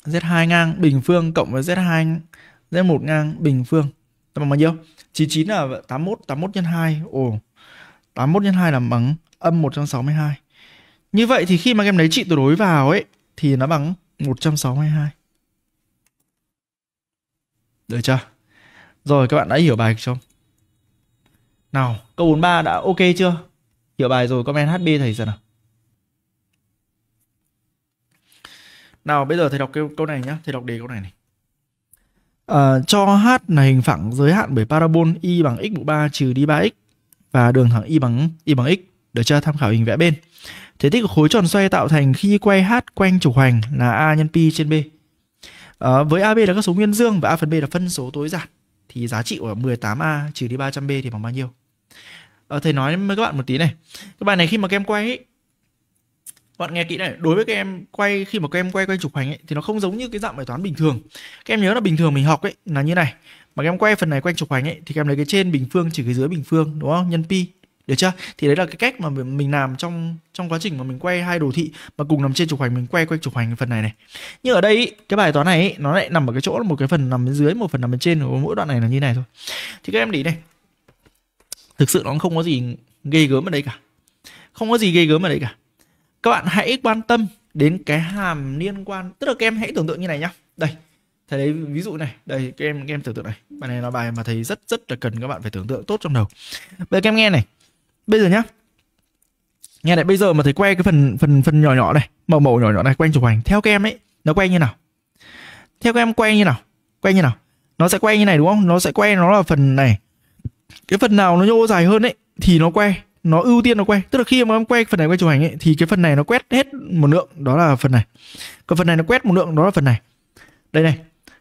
Z2 ngang bình phương cộng với Z2 Z1 ngang bình phương. Tao bằng bao nhiêu? 99 là 81, 81 nhân 2. Ồ. 81 nhân 2 là bằng âm 162. Như vậy thì khi mà em lấy trị tuyệt đối vào ấy thì nó bằng 162. Được chưa? Rồi các bạn đã hiểu bài không? Nào, câu 43 đã ok chưa? Hiểu bài rồi comment HB thầy xem nào. Nào bây giờ thầy đọc cái câu này nhá, thầy đọc đề câu này này. À, cho h là hình phẳng giới hạn bởi parabol y bằng x mũ 3 trừ đi 3x và đường thẳng y bằng y bằng x được cho tham khảo hình vẽ bên. Thể tích của khối tròn xoay tạo thành khi quay h quanh trục hoành là a nhân pi trên b. À, với AB là các số nguyên dương và A phần B là phân số tối giản thì giá trị của 18A trừ đi 300B thì bằng bao nhiêu? À, thầy nói với các bạn một tí này. Các bạn này khi mà các em quay ấy, bạn nghe kỹ này đối với các em quay khi mà các em quay quay trục hình ấy, thì nó không giống như cái dạng bài toán bình thường các em nhớ là bình thường mình học ấy là như này mà các em quay phần này quanh trục hình ấy thì các em lấy cái trên bình phương chỉ cái dưới bình phương đúng không nhân pi được chưa thì đấy là cái cách mà mình làm trong trong quá trình mà mình quay hai đồ thị mà cùng nằm trên trục hoành mình quay quanh trục hoành phần này này nhưng ở đây ý, cái bài toán này ý, nó lại nằm ở cái chỗ là một cái phần nằm bên dưới một phần nằm bên trên của mỗi đoạn này là như này thôi thì các em để này thực sự nó không có gì ghê gớm ở đây cả không có gì ghê gớm ở đây cả các bạn hãy quan tâm đến cái hàm liên quan tức là các em hãy tưởng tượng như này nhá đây thầy đấy ví dụ này đây các em các em tưởng tượng này bài này là bài mà thầy rất rất là cần các bạn phải tưởng tượng tốt trong đầu bây giờ các em nghe này bây giờ nhá nghe này bây giờ mà thầy quay cái phần phần phần nhỏ nhỏ này màu màu nhỏ nhỏ này quanh trục hành theo các em ấy nó quay như nào theo các em quay như nào quay như nào nó sẽ quay như này đúng không nó sẽ quay nó là phần này cái phần nào nó nhô dài hơn ấy thì nó quay nó ưu tiên nó quay tức là khi mà em quay phần này quay chụp ảnh ấy thì cái phần này nó quét hết một lượng đó là phần này còn phần này nó quét một lượng đó là phần này đây này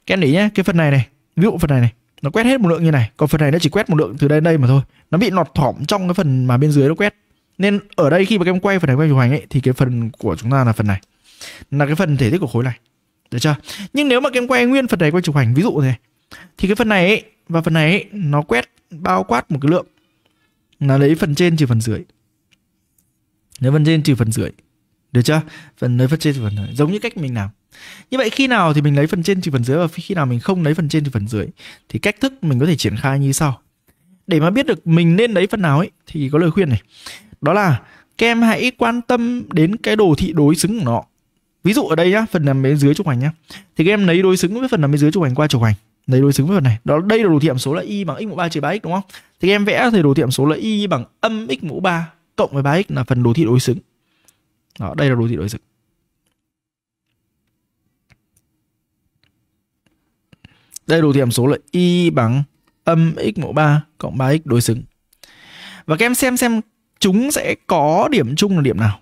các em để nhé cái phần này này ví dụ phần này này nó quét hết một lượng như này còn phần này nó chỉ quét một lượng từ đây đến đây mà thôi nó bị lọt thỏm trong cái phần mà bên dưới nó quét nên ở đây khi mà các em quay phần này quay chụp ảnh ấy thì cái phần của chúng ta là phần này là cái phần thể tích của khối này được chưa nhưng nếu mà các em quay nguyên phần này quay chụp ảnh ví dụ này thì cái phần này ấy, và phần này ấy, nó quét bao quát một cái lượng là lấy phần trên trừ phần dưới lấy phần trên trừ phần dưới được chưa phần lấy phần trên trừ phần dưới giống như cách mình làm như vậy khi nào thì mình lấy phần trên trừ phần dưới và khi nào mình không lấy phần trên trừ phần dưới thì cách thức mình có thể triển khai như sau để mà biết được mình nên lấy phần nào ấy thì có lời khuyên này đó là các em hãy quan tâm đến cái đồ thị đối xứng của nó ví dụ ở đây nhá phần nằm bên dưới trục ảnh nhá thì các em lấy đối xứng với phần nằm bên dưới trục ảnh qua trục ảnh lấy đối xứng với phần này đó đây là đồ thị hàm số là y bằng x mũ ba trừ ba x đúng không thì em vẽ thì đồ thị hàm số là y bằng âm x mũ 3 cộng với 3x là phần đồ thị đối xứng. Đó, đây là đồ thị đối xứng. Đây đồ thị hàm số là y bằng âm x mũ 3 cộng 3x đối xứng. Và các em xem xem chúng sẽ có điểm chung là điểm nào.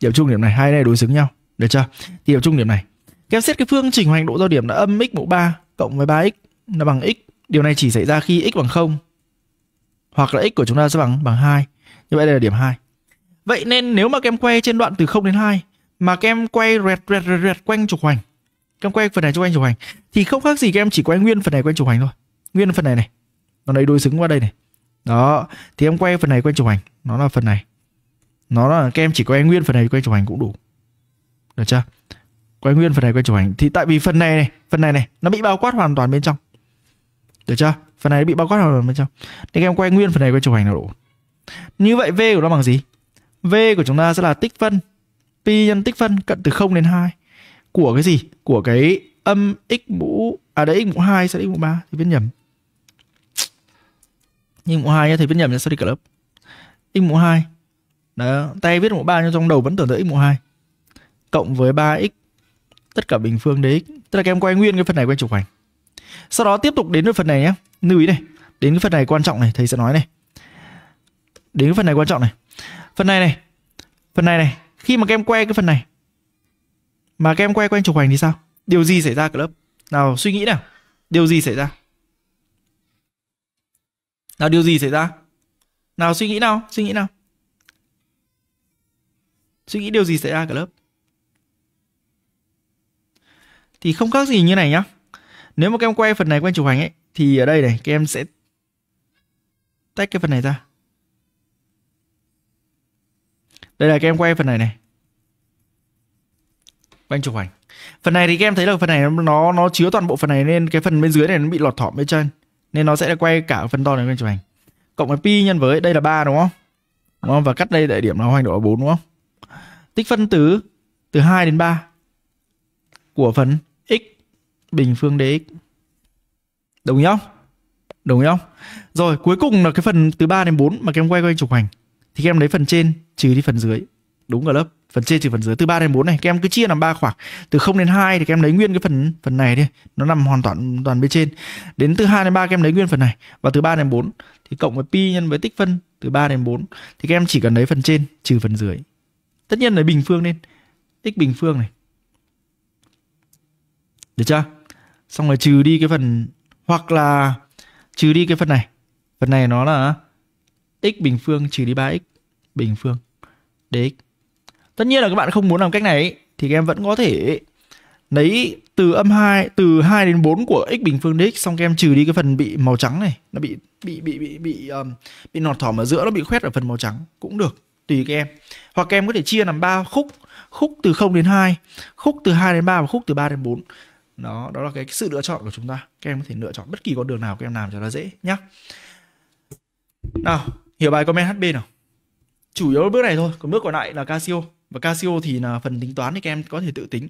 Điểm chung điểm này, hai này đối xứng nhau, được chưa? điểm chung điểm này. Các em xét cái phương trình hoành độ giao điểm là âm x mũ 3 cộng với 3x là bằng x Điều này chỉ xảy ra khi x bằng 0 hoặc là x của chúng ta sẽ bằng bằng 2. Như vậy đây là điểm 2. Vậy nên nếu mà các em quay trên đoạn từ 0 đến 2 mà các em quay rẹt rẹt rẹt, rẹt quanh trục hoành, các em quay phần này cho quanh trục hoành thì không khác gì các em chỉ quay nguyên phần này quanh trục hoành thôi. Nguyên phần này này. Nó lấy đối xứng qua đây này. Đó, thì em quay phần này quanh trục hoành, nó là phần này. Nó là các em chỉ quay nguyên phần này quanh trục hoành cũng đủ. Được chưa? Quay nguyên phần này quanh trục hoành thì tại vì phần này này, phần này này nó bị bao quát hoàn toàn bên trong. Được chưa? Phần này bị bao quát vào bên trong. Thì các em quay nguyên phần này quay chụp hành là đủ. Như vậy V của nó bằng gì? V của chúng ta sẽ là tích phân pi nhân tích phân cận từ 0 đến 2 của cái gì? Của cái âm x mũ à đấy x mũ 2 sẽ x mũ 3 thì viết nhầm. Nhưng mũ 2 nhá thì viết nhầm sao đi cả lớp. x mũ 2. Đó, tay viết mũ 3 nhưng trong đầu vẫn tưởng tượng x mũ 2. Cộng với 3x tất cả bình phương đấy. Tức là các em quay nguyên cái phần này quay trục hoành. Sau đó tiếp tục đến với phần này nhé. Lưu ý này, đến cái phần này quan trọng này, thầy sẽ nói này. Đến cái phần này quan trọng này. Phần này này, phần này này, khi mà các em quay cái phần này mà các em quay quanh trục hoành thì sao? Điều gì xảy ra cả lớp? Nào suy nghĩ nào. Điều gì xảy ra? Nào điều gì xảy ra? Nào suy nghĩ nào, suy nghĩ nào. Suy nghĩ điều gì xảy ra cả lớp? Thì không khác gì như này nhá nếu mà các em quay phần này quanh chụp hành ấy thì ở đây này các em sẽ tách cái phần này ra đây là các em quay phần này này quanh chụp hành phần này thì các em thấy là phần này nó nó chứa toàn bộ phần này nên cái phần bên dưới này nó bị lọt thỏm bên trên nên nó sẽ quay cả phần to này quanh chụp hành cộng với pi nhân với đây là 3 đúng không đúng không và cắt đây tại điểm nó hoành độ là 4 đúng không tích phân từ từ 2 đến 3 của phần bình phương dx. Đồng ý không? Đồng ý không? Rồi, cuối cùng là cái phần từ 3 đến 4 mà các em quay quanh trục hoành. Thì các em lấy phần trên trừ đi phần dưới. Đúng rồi lớp, phần trên trừ phần dưới từ 3 đến 4 này, các em cứ chia làm ba khoảng. Từ 0 đến 2 thì các em lấy nguyên cái phần phần này đi, nó nằm hoàn toàn toàn bên trên. Đến từ 2 đến 3 các em lấy nguyên phần này và từ 3 đến 4 thì cộng với pi nhân với tích phân từ 3 đến 4 thì các em chỉ cần lấy phần trên trừ phần dưới. Tất nhiên là bình phương lên. Tích bình phương này. Được chưa? xong rồi trừ đi cái phần hoặc là trừ đi cái phần này phần này nó là x bình phương trừ đi 3x bình phương dx tất nhiên là các bạn không muốn làm cách này thì các em vẫn có thể lấy từ âm 2 từ 2 đến 4 của x bình phương dx xong các em trừ đi cái phần bị màu trắng này nó bị bị bị bị bị um, bị nọt thỏm ở giữa nó bị khoét ở phần màu trắng cũng được tùy các em hoặc các em có thể chia làm ba khúc khúc từ 0 đến 2 khúc từ 2 đến 3 và khúc từ 3 đến 4 đó đó là cái, sự lựa chọn của chúng ta các em có thể lựa chọn bất kỳ con đường nào các em làm cho nó dễ nhá nào hiểu bài comment hb nào chủ yếu bước này thôi còn bước còn lại là casio và casio thì là phần tính toán thì các em có thể tự tính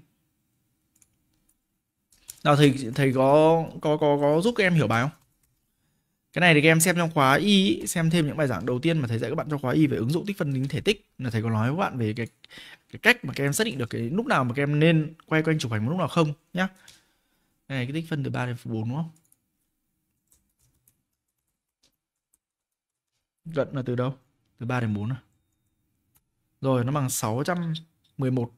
nào thầy thầy có có có có giúp các em hiểu bài không cái này thì các em xem trong khóa y xem thêm những bài giảng đầu tiên mà thầy dạy các bạn trong khóa y về ứng dụng tích phân tính thể tích là thầy có nói với các bạn về cái cái cách mà các em xác định được cái lúc nào mà các em nên quay quanh chụp ảnh một lúc nào không nhá cái này cái tích phân từ 3 đến 4 đúng không? Dẫn là từ đâu? Từ 3 đến 4 à? Rồi nó bằng 611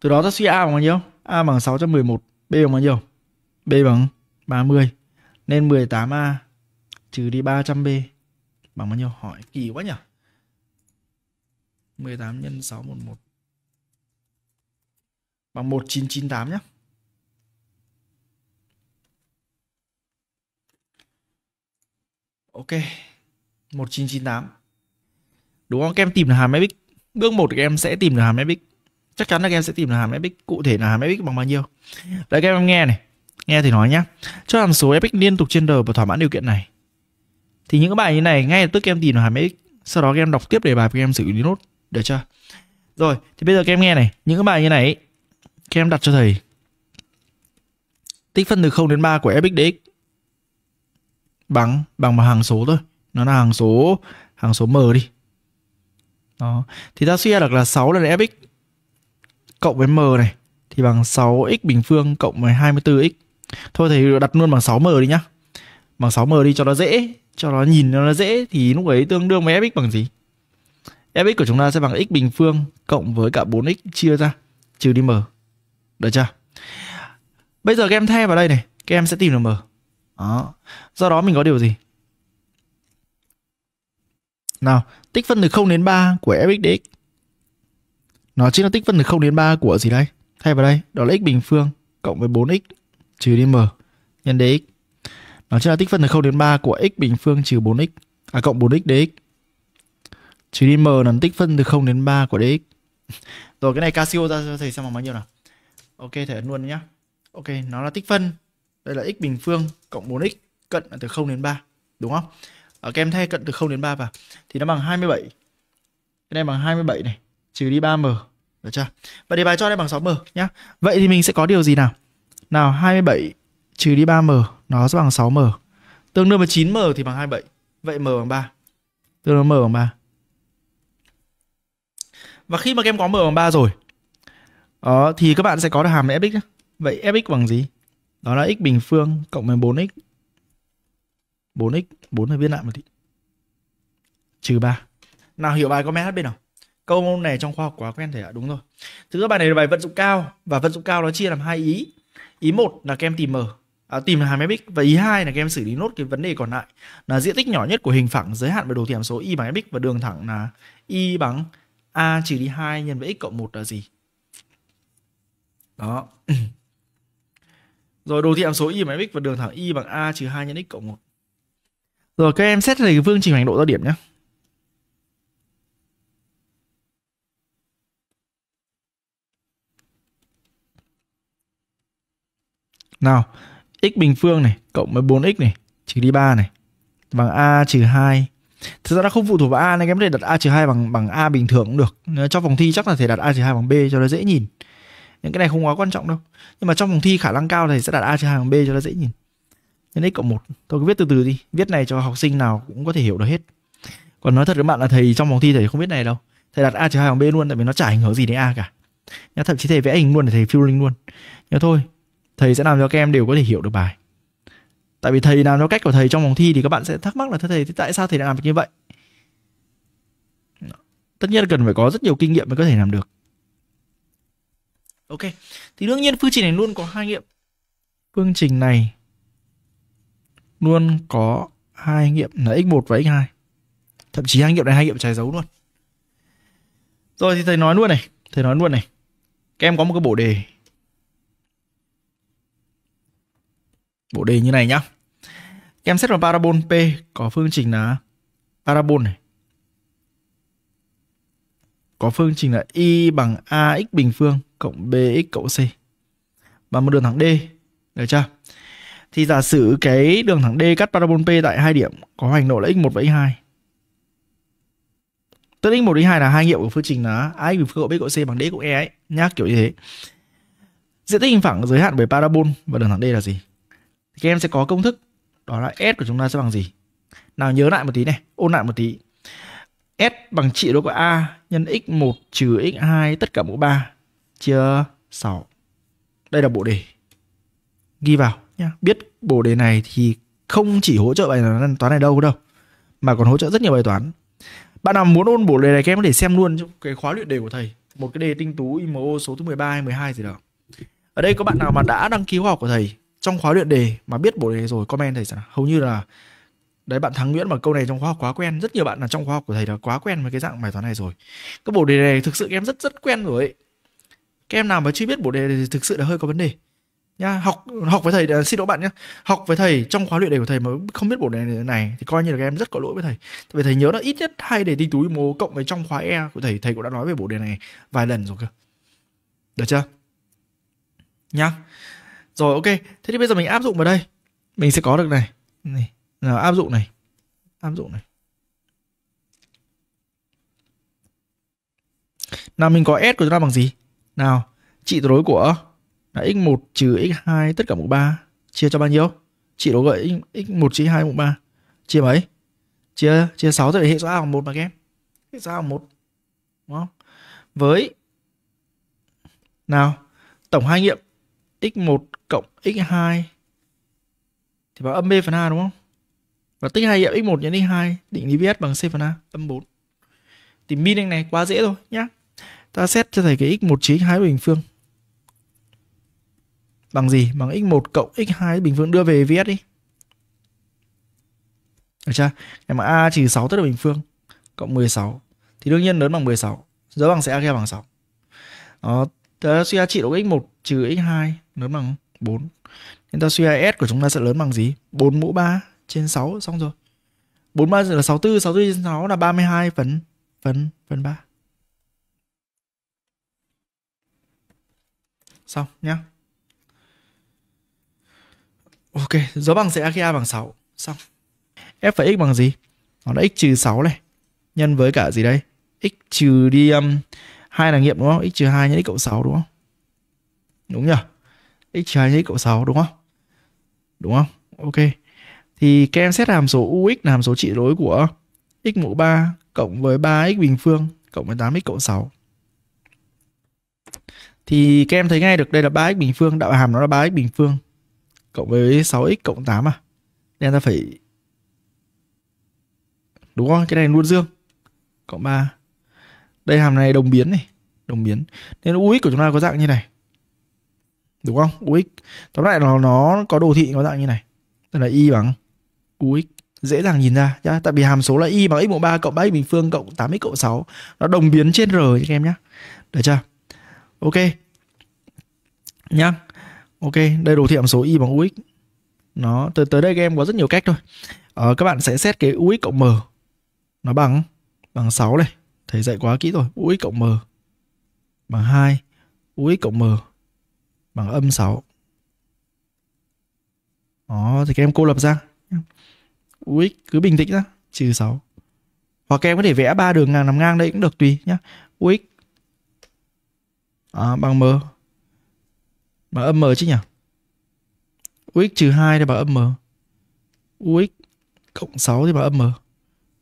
Từ đó ta suy A bằng bao nhiêu? A bằng 611 B bằng bao nhiêu? B bằng 30 Nên 18A trừ đi 300B bằng bao nhiêu? Hỏi kỳ quá nhỉ? 18 nhân 611 bằng 1998 nhé. Ok. 1998. Đúng không? Các em tìm được hàm Epic. Bước 1 các em sẽ tìm được hàm Epic. Chắc chắn là các em sẽ tìm được hàm Epic. Cụ thể là hàm Epic bằng bao nhiêu? Đấy các em nghe này. Nghe thì nói nhá. Cho hàm số Epic liên tục trên R và thỏa mãn điều kiện này. Thì những cái bài như này ngay lập tức các em tìm được hàm Epic. Sau đó các em đọc tiếp đề bài và các em xử lý nốt. Được chưa? Rồi, thì bây giờ các em nghe này, những cái bài như này các em đặt cho thầy. Tích phân từ 0 đến 3 của fxdx bằng bằng một hàng số thôi. Nó là hàng số hàng số m đi. Đó. Thì ta suy ra được là 6 lần fx cộng với m này thì bằng 6x bình phương cộng với 24x. Thôi thầy đặt luôn bằng 6m đi nhá. Bằng 6m đi cho nó dễ, cho nó nhìn nó dễ thì lúc ấy tương đương với fx bằng gì? fx của chúng ta sẽ bằng x bình phương cộng với cả 4x chia ra trừ đi m. Được chưa? Bây giờ các em thay vào đây này, các em sẽ tìm được m. Đó. Do đó mình có điều gì? Nào, tích phân từ 0 đến 3 của fx dx. Nó chính là tích phân từ 0 đến 3 của gì đây? Thay vào đây, đó là x bình phương cộng với 4x trừ đi m nhân dx. Nó chính là tích phân từ 0 đến 3 của x bình phương trừ 4x à cộng 4x dx trừ đi m là tích phân từ 0 đến 3 của dx. Rồi cái này Casio ra cho thầy xem bằng bao nhiêu nào. Ok thầy ấn luôn nhá. Ok, nó là tích phân. Đây là x bình phương cộng 4x cận từ 0 đến 3, đúng không? Ở kem thay cận từ 0 đến 3 vào thì nó bằng 27. Cái này bằng 27 này, trừ đi 3m, được chưa? Và đề bài cho đây bằng 6m nhá. Vậy thì mình sẽ có điều gì nào? Nào 27 trừ đi 3m nó sẽ bằng 6m. Tương đương với 9m thì bằng 27. Vậy m bằng 3. Tương đương m bằng 3 và khi mà các có mở bằng ba rồi đó, ờ, thì các bạn sẽ có được hàm là fx nhé. vậy fx bằng gì đó là x bình phương cộng với 4x 4x 4 là viết lại một tí trừ 3 nào hiểu bài comment bên nào câu này trong khoa học quá quen thể ạ đúng rồi thứ các bài này là bài vận dụng cao và vận dụng cao nó chia làm hai ý ý một là các em tìm m à, tìm hàm fx và ý hai là các em xử lý nốt cái vấn đề còn lại là diện tích nhỏ nhất của hình phẳng giới hạn bởi đồ thị hàm số y bằng fx và đường thẳng là y bằng a trừ đi 2 nhân với x cộng 1 là gì đó rồi đồ thị hàm số y bằng x và đường thẳng y bằng a trừ 2 nhân x cộng 1 rồi các em xét về phương trình hành độ giao điểm nhé Nào, x bình phương này cộng với 4x này trừ đi 3 này bằng a trừ 2 thực ra nó không phụ thuộc vào a nên em có thể đặt a trừ hai bằng bằng a bình thường cũng được Nếu trong vòng thi chắc là thể đặt a trừ hai bằng b cho nó dễ nhìn những cái này không quá quan trọng đâu nhưng mà trong vòng thi khả năng cao thì sẽ đặt a trừ hai bằng b cho nó dễ nhìn nên x cộng một tôi cứ viết từ từ đi viết này cho học sinh nào cũng có thể hiểu được hết còn nói thật các bạn là thầy trong vòng thi thầy không biết này đâu thầy đặt a trừ hai bằng b luôn tại vì nó chả ảnh hưởng gì đến a cả Nhà thậm chí thầy vẽ hình luôn để thầy phiêu linh luôn nhưng thôi thầy sẽ làm cho các em đều có thể hiểu được bài tại vì thầy làm theo cách của thầy trong vòng thi thì các bạn sẽ thắc mắc là thưa thầy thì tại sao thầy lại làm được như vậy tất nhiên là cần phải có rất nhiều kinh nghiệm mới có thể làm được ok thì đương nhiên phương trình này luôn có hai nghiệm phương trình này luôn có hai nghiệm là x1 và x2 thậm chí hai nghiệm này hai nghiệm trái dấu luôn rồi thì thầy nói luôn này thầy nói luôn này các em có một cái bộ đề bộ đề như này nhá. em xét vào parabol P có phương trình là parabol này. Có phương trình là y bằng ax bình phương cộng bx cộng c. Và một đường thẳng D, được chưa? Thì giả sử cái đường thẳng D cắt parabol P tại hai điểm có hoành độ là x1 và x2. Tức x1 x2 là hai nghiệm của phương trình là ax bình phương cộng bx cộng c bằng d cộng e ấy, nhá, kiểu như thế. Diện tích hình phẳng giới hạn bởi parabol và đường thẳng D là gì? thì các em sẽ có công thức đó là S của chúng ta sẽ bằng gì nào nhớ lại một tí này ôn lại một tí S bằng trị độ của A nhân x1 trừ x2 tất cả mũ 3 chia 6 đây là bộ đề ghi vào nhá biết bộ đề này thì không chỉ hỗ trợ bài toán này đâu đâu mà còn hỗ trợ rất nhiều bài toán bạn nào muốn ôn bộ đề này các em có thể xem luôn trong cái khóa luyện đề của thầy một cái đề tinh tú IMO số thứ 13 hay 12 gì đó ở đây có bạn nào mà đã đăng ký khóa học của thầy trong khóa luyện đề mà biết bộ đề rồi comment thầy hầu như là đấy bạn thắng nguyễn mà câu này trong khóa học quá quen rất nhiều bạn là trong khóa học của thầy đã quá quen với cái dạng bài toán này rồi cái bộ đề này thực sự em rất rất quen rồi ấy. các em nào mà chưa biết bộ đề thì thực sự là hơi có vấn đề nha học học với thầy à, xin lỗi bạn nhé học với thầy trong khóa luyện đề của thầy mà không biết bộ đề này, này thì coi như là các em rất có lỗi với thầy tại vì thầy nhớ là ít nhất hai đề tinh túi mô cộng với trong khóa e của thầy thầy cũng đã nói về bộ đề này vài lần rồi cơ được chưa nhá rồi ok, thế thì bây giờ mình áp dụng vào đây. Mình sẽ có được này. Này, nào áp dụng này. Áp dụng này. Nào mình có S của chúng ta bằng gì? Nào, trị đối của là x1 trừ x2 tất cả mũ 3 chia cho bao nhiêu? Trị đối của x1 trừ x2 mũ 3 chia mấy? Chia chia 6 thì hệ số A bằng 1 mà các em. Hệ số A bằng 1. Đúng không? Với nào, tổng hai nghiệm x1 cộng x2 thì bằng âm b phần a đúng không? Và tích 2 nghiệm x1 nhân x2 định lý vs bằng c phần a âm 4. Tìm min anh này quá dễ thôi nhá. Ta xét cho thầy cái x1 chia x2 bình phương. Bằng gì? Bằng x1 cộng x2 bình phương đưa về vs đi. Được chưa? Em mà a trừ 6 tức là bình phương cộng 16 thì đương nhiên lớn bằng 16. Dấu bằng sẽ a bằng 6. Đó, ta suy ra trị độ x1 trừ x2 lớn bằng 4. Nên ta suy ra của chúng ta sẽ lớn bằng gì? 4 mũ 3 trên 6 xong rồi. 4 3 là 64, 64 trên 6 là 32 phần phần phần 3. Xong nhá. Ok, dấu bằng sẽ khi A bằng 6. Xong. F và X bằng gì? Nó là X trừ 6 này. Nhân với cả gì đây? X trừ đi um, 2 là nghiệm đúng không? X trừ 2 nhân X cộng 6 đúng không? Đúng nhỉ? x trái x cộng 6 đúng không? Đúng không? Ok. Thì các em xét hàm số ux là hàm số trị đối của x mũ 3 cộng với 3x bình phương cộng với 8x cộng 6. Thì các em thấy ngay được đây là 3x bình phương, đạo hàm nó là 3x bình phương cộng với 6x cộng 8 à. Nên ta phải Đúng không? Cái này luôn dương. Cộng 3. Đây hàm này đồng biến này, đồng biến. Nên ux của chúng ta có dạng như này đúng không ux tóm lại là nó có đồ thị có dạng như này tức là y bằng ux dễ dàng nhìn ra nhá tại vì hàm số là y bằng x mũ 3 cộng 3 x bình phương cộng 8x cộng 6 nó đồng biến trên r cho các em nhá được chưa ok nhá ok đây đồ thị hàm số y bằng ux nó tới tới đây các em có rất nhiều cách thôi ờ, các bạn sẽ xét cái ux cộng m nó bằng bằng 6 này thầy dạy quá kỹ rồi ux cộng m bằng 2 ux cộng m bằng âm 6. Đó, thì các em cô lập ra. Ui, cứ bình tĩnh ra, trừ 6. Hoặc các em có thể vẽ ba đường ngang nằm ngang đây cũng được tùy nhá. Ui, à, bằng m. Bằng âm m chứ nhỉ? Ui, trừ 2 thì bằng âm m. Ui, cộng 6 thì bằng âm m.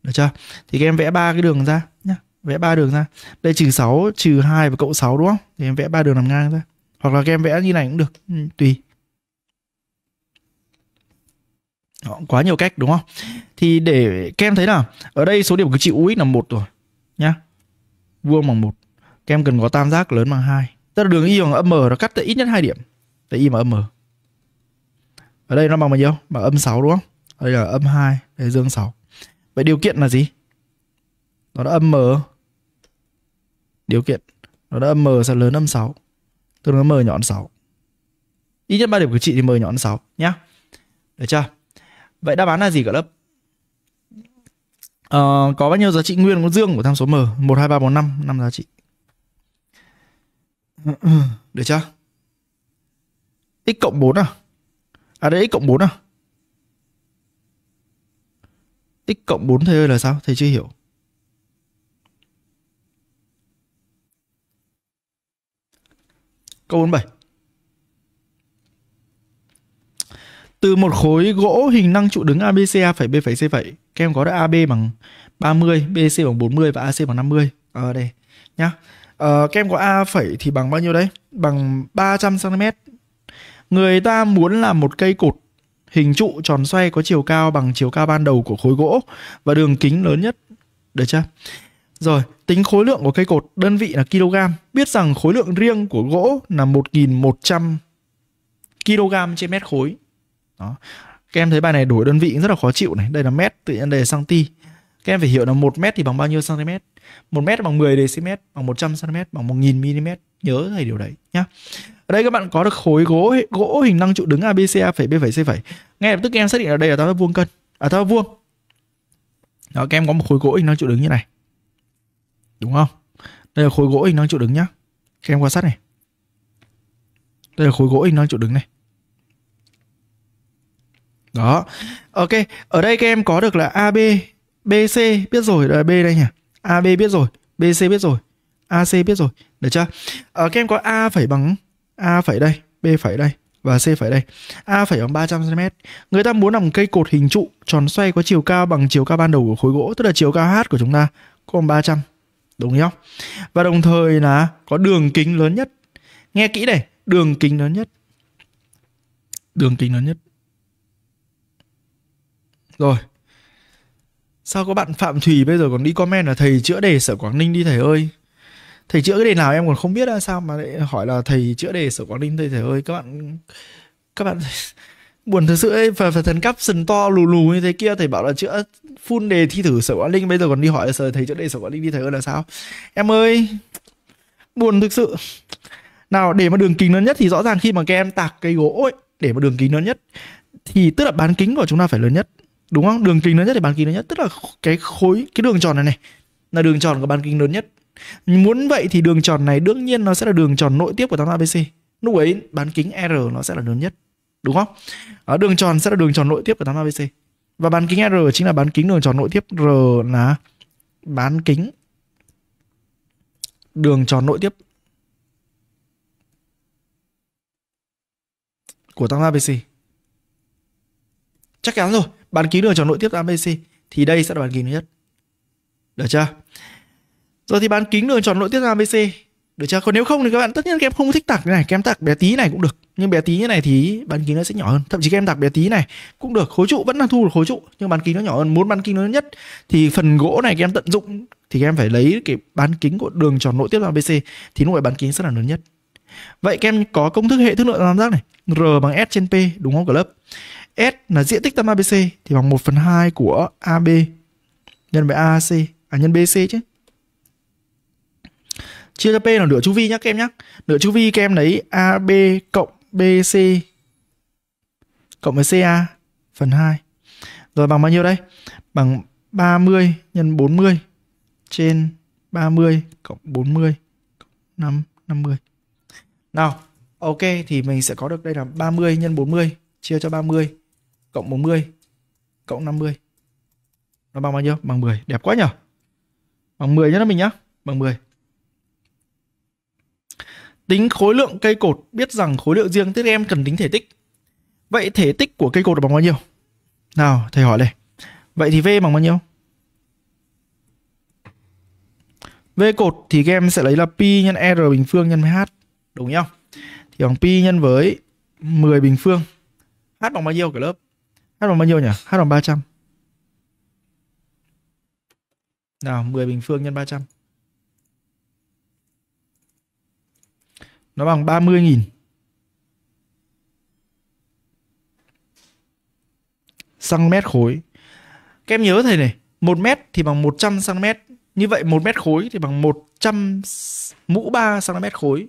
Được chưa? Thì các em vẽ ba cái đường ra nhá. Vẽ ba đường ra. Đây trừ 6, trừ 2 và cộng 6 đúng không? Thì em vẽ ba đường nằm ngang ra hoặc là các vẽ như này cũng được ừ, tùy Đó, quá nhiều cách đúng không thì để các em thấy là ở đây số điểm cực trị UX là một rồi nhá vuông bằng một các em cần có tam giác lớn bằng hai tức là đường y bằng âm m nó cắt tới ít nhất hai điểm tại y bằng âm m ở đây nó bằng bao nhiêu bằng âm 6 đúng không ở đây là âm 2 đây dương 6 vậy điều kiện là gì nó đã âm m điều kiện nó đã âm m sẽ lớn âm 6 Tôi nói mờ nhọn 6. Ít nhất 3 điểm của chị thì mờ nhọn 6 nhá. Được chưa? Vậy đáp án là gì cả lớp? Uh, có bao nhiêu giá trị nguyên của dương của tham số m? một hai ba bốn năm năm giá trị. Được chưa? x cộng 4 à? À đây x cộng 4 à? x cộng 4 thầy ơi là sao? Thầy chưa hiểu. Câu 47. Từ một khối gỗ hình năng trụ đứng ABC A phẩy B phẩy C phẩy, các em có được AB bằng 30, BC bằng 40 và AC bằng 50. Ở à, đây nhá. Ờ, các em có A phẩy thì bằng bao nhiêu đấy? Bằng 300 cm. Người ta muốn làm một cây cột hình trụ tròn xoay có chiều cao bằng chiều cao ban đầu của khối gỗ và đường kính lớn nhất. Được chưa? Rồi, tính khối lượng của cây cột, đơn vị là kg. Biết rằng khối lượng riêng của gỗ là 1100 kg trên mét khối. Đó. Các em thấy bài này đổi đơn vị rất là khó chịu này. Đây là mét, tự nhiên đây là cm. Các em phải hiểu là 1 mét thì bằng bao nhiêu cm. 1 mét bằng 10 dm, bằng 100 cm, bằng 1000 mm. Nhớ thầy điều đấy nhá. Ở đây các bạn có được khối gỗ gỗ hình năng trụ đứng ABC phẩy B phẩy C Ngay lập tức các em xác định ở đây là tám vuông cân, à tám vuông. Đó các em có một khối gỗ hình năng trụ đứng như này. Đúng không? Đây là khối gỗ hình đang chịu đứng nhá. Các em quan sát này. Đây là khối gỗ hình đang chịu đứng này. Đó. Ok, ở đây các em có được là AB, BC biết rồi, là B đây nhỉ. AB biết rồi, BC biết rồi, AC biết rồi, được chưa? Ở ờ, các em có A phải bằng A phải đây, B phải đây và C phải đây. A phải bằng 300 cm. Người ta muốn làm cây cột hình trụ tròn xoay có chiều cao bằng chiều cao ban đầu của khối gỗ, tức là chiều cao H của chúng ta có bằng 300 đúng không và đồng thời là có đường kính lớn nhất nghe kỹ này đường kính lớn nhất đường kính lớn nhất rồi sao có bạn phạm thùy bây giờ còn đi comment là thầy chữa đề sở quảng ninh đi thầy ơi thầy chữa cái đề nào em còn không biết là sao mà lại hỏi là thầy chữa đề sở quảng ninh thầy thầy ơi các bạn các bạn buồn thật sự ấy và, và thần sừng to lù lù như thế kia thầy bảo là chữa full đề thi thử sở quản linh bây giờ còn đi hỏi sở thầy chữa đề sở quản linh đi thầy là sao em ơi buồn thực sự nào để mà đường kính lớn nhất thì rõ ràng khi mà các em tạc cây gỗ ấy để mà đường kính lớn nhất thì tức là bán kính của chúng ta phải lớn nhất đúng không đường kính lớn nhất thì bán kính lớn nhất tức là cái khối cái đường tròn này này là đường tròn có bán kính lớn nhất muốn vậy thì đường tròn này đương nhiên nó sẽ là đường tròn nội tiếp của tám abc lúc ấy bán kính r nó sẽ là lớn nhất đúng không ở đường tròn sẽ là đường tròn nội tiếp của 8 abc và bán kính r chính là bán kính đường tròn nội tiếp r là bán kính đường tròn nội tiếp của tam ABC. Chắc chắn rồi, bán kính đường tròn nội tiếp tam ABC thì đây sẽ là bán kính thứ nhất. Được chưa? Rồi thì bán kính đường tròn nội tiếp tam ABC, được chưa? Còn nếu không thì các bạn tất nhiên các em không thích tặc cái này, kem tặc bé tí này cũng được nhưng bé tí như này thì bán kính nó sẽ nhỏ hơn thậm chí các em đặt bé tí này cũng được khối trụ vẫn là thu được khối trụ nhưng bán kính nó nhỏ hơn muốn bán kính nó nhất thì phần gỗ này các em tận dụng thì các em phải lấy cái bán kính của đường tròn nội tiếp là bc thì lúc này bán kính sẽ là lớn nhất vậy các em có công thức hệ thức lượng tam giác này r bằng s trên p đúng không cả lớp s là diện tích tam abc thì bằng 1 phần hai của ab nhân với ac à nhân bc chứ chia cho p là nửa chu vi nhá các em nhá nửa chu vi các em lấy ab cộng BC cộng với CA phần 2. Rồi bằng bao nhiêu đây? Bằng 30 nhân 40 trên 30 cộng 40 cộng 5 50. Nào, ok thì mình sẽ có được đây là 30 nhân 40 chia cho 30 cộng 40 cộng 50. Nó bằng bao nhiêu? Bằng 10. Đẹp quá nhỉ? Bằng 10 nhá mình nhá. Bằng 10. Tính khối lượng cây cột, biết rằng khối lượng riêng tức em cần tính thể tích. Vậy thể tích của cây cột bằng bao nhiêu? Nào, thầy hỏi đây. Vậy thì V bằng bao nhiêu? V cột thì các em sẽ lấy là pi nhân R bình phương nhân với H. Đúng nhau Thì bằng pi nhân với 10 bình phương. H bằng bao nhiêu cả lớp? H bằng bao nhiêu nhỉ? H bằng 300. Nào, 10 bình phương nhân 300. nó bằng 30.000. Xăng mét khối. Các em nhớ thầy này, 1 mét thì bằng 100 xăng mét. Như vậy 1 mét khối thì bằng 100 mũ 3 cm khối.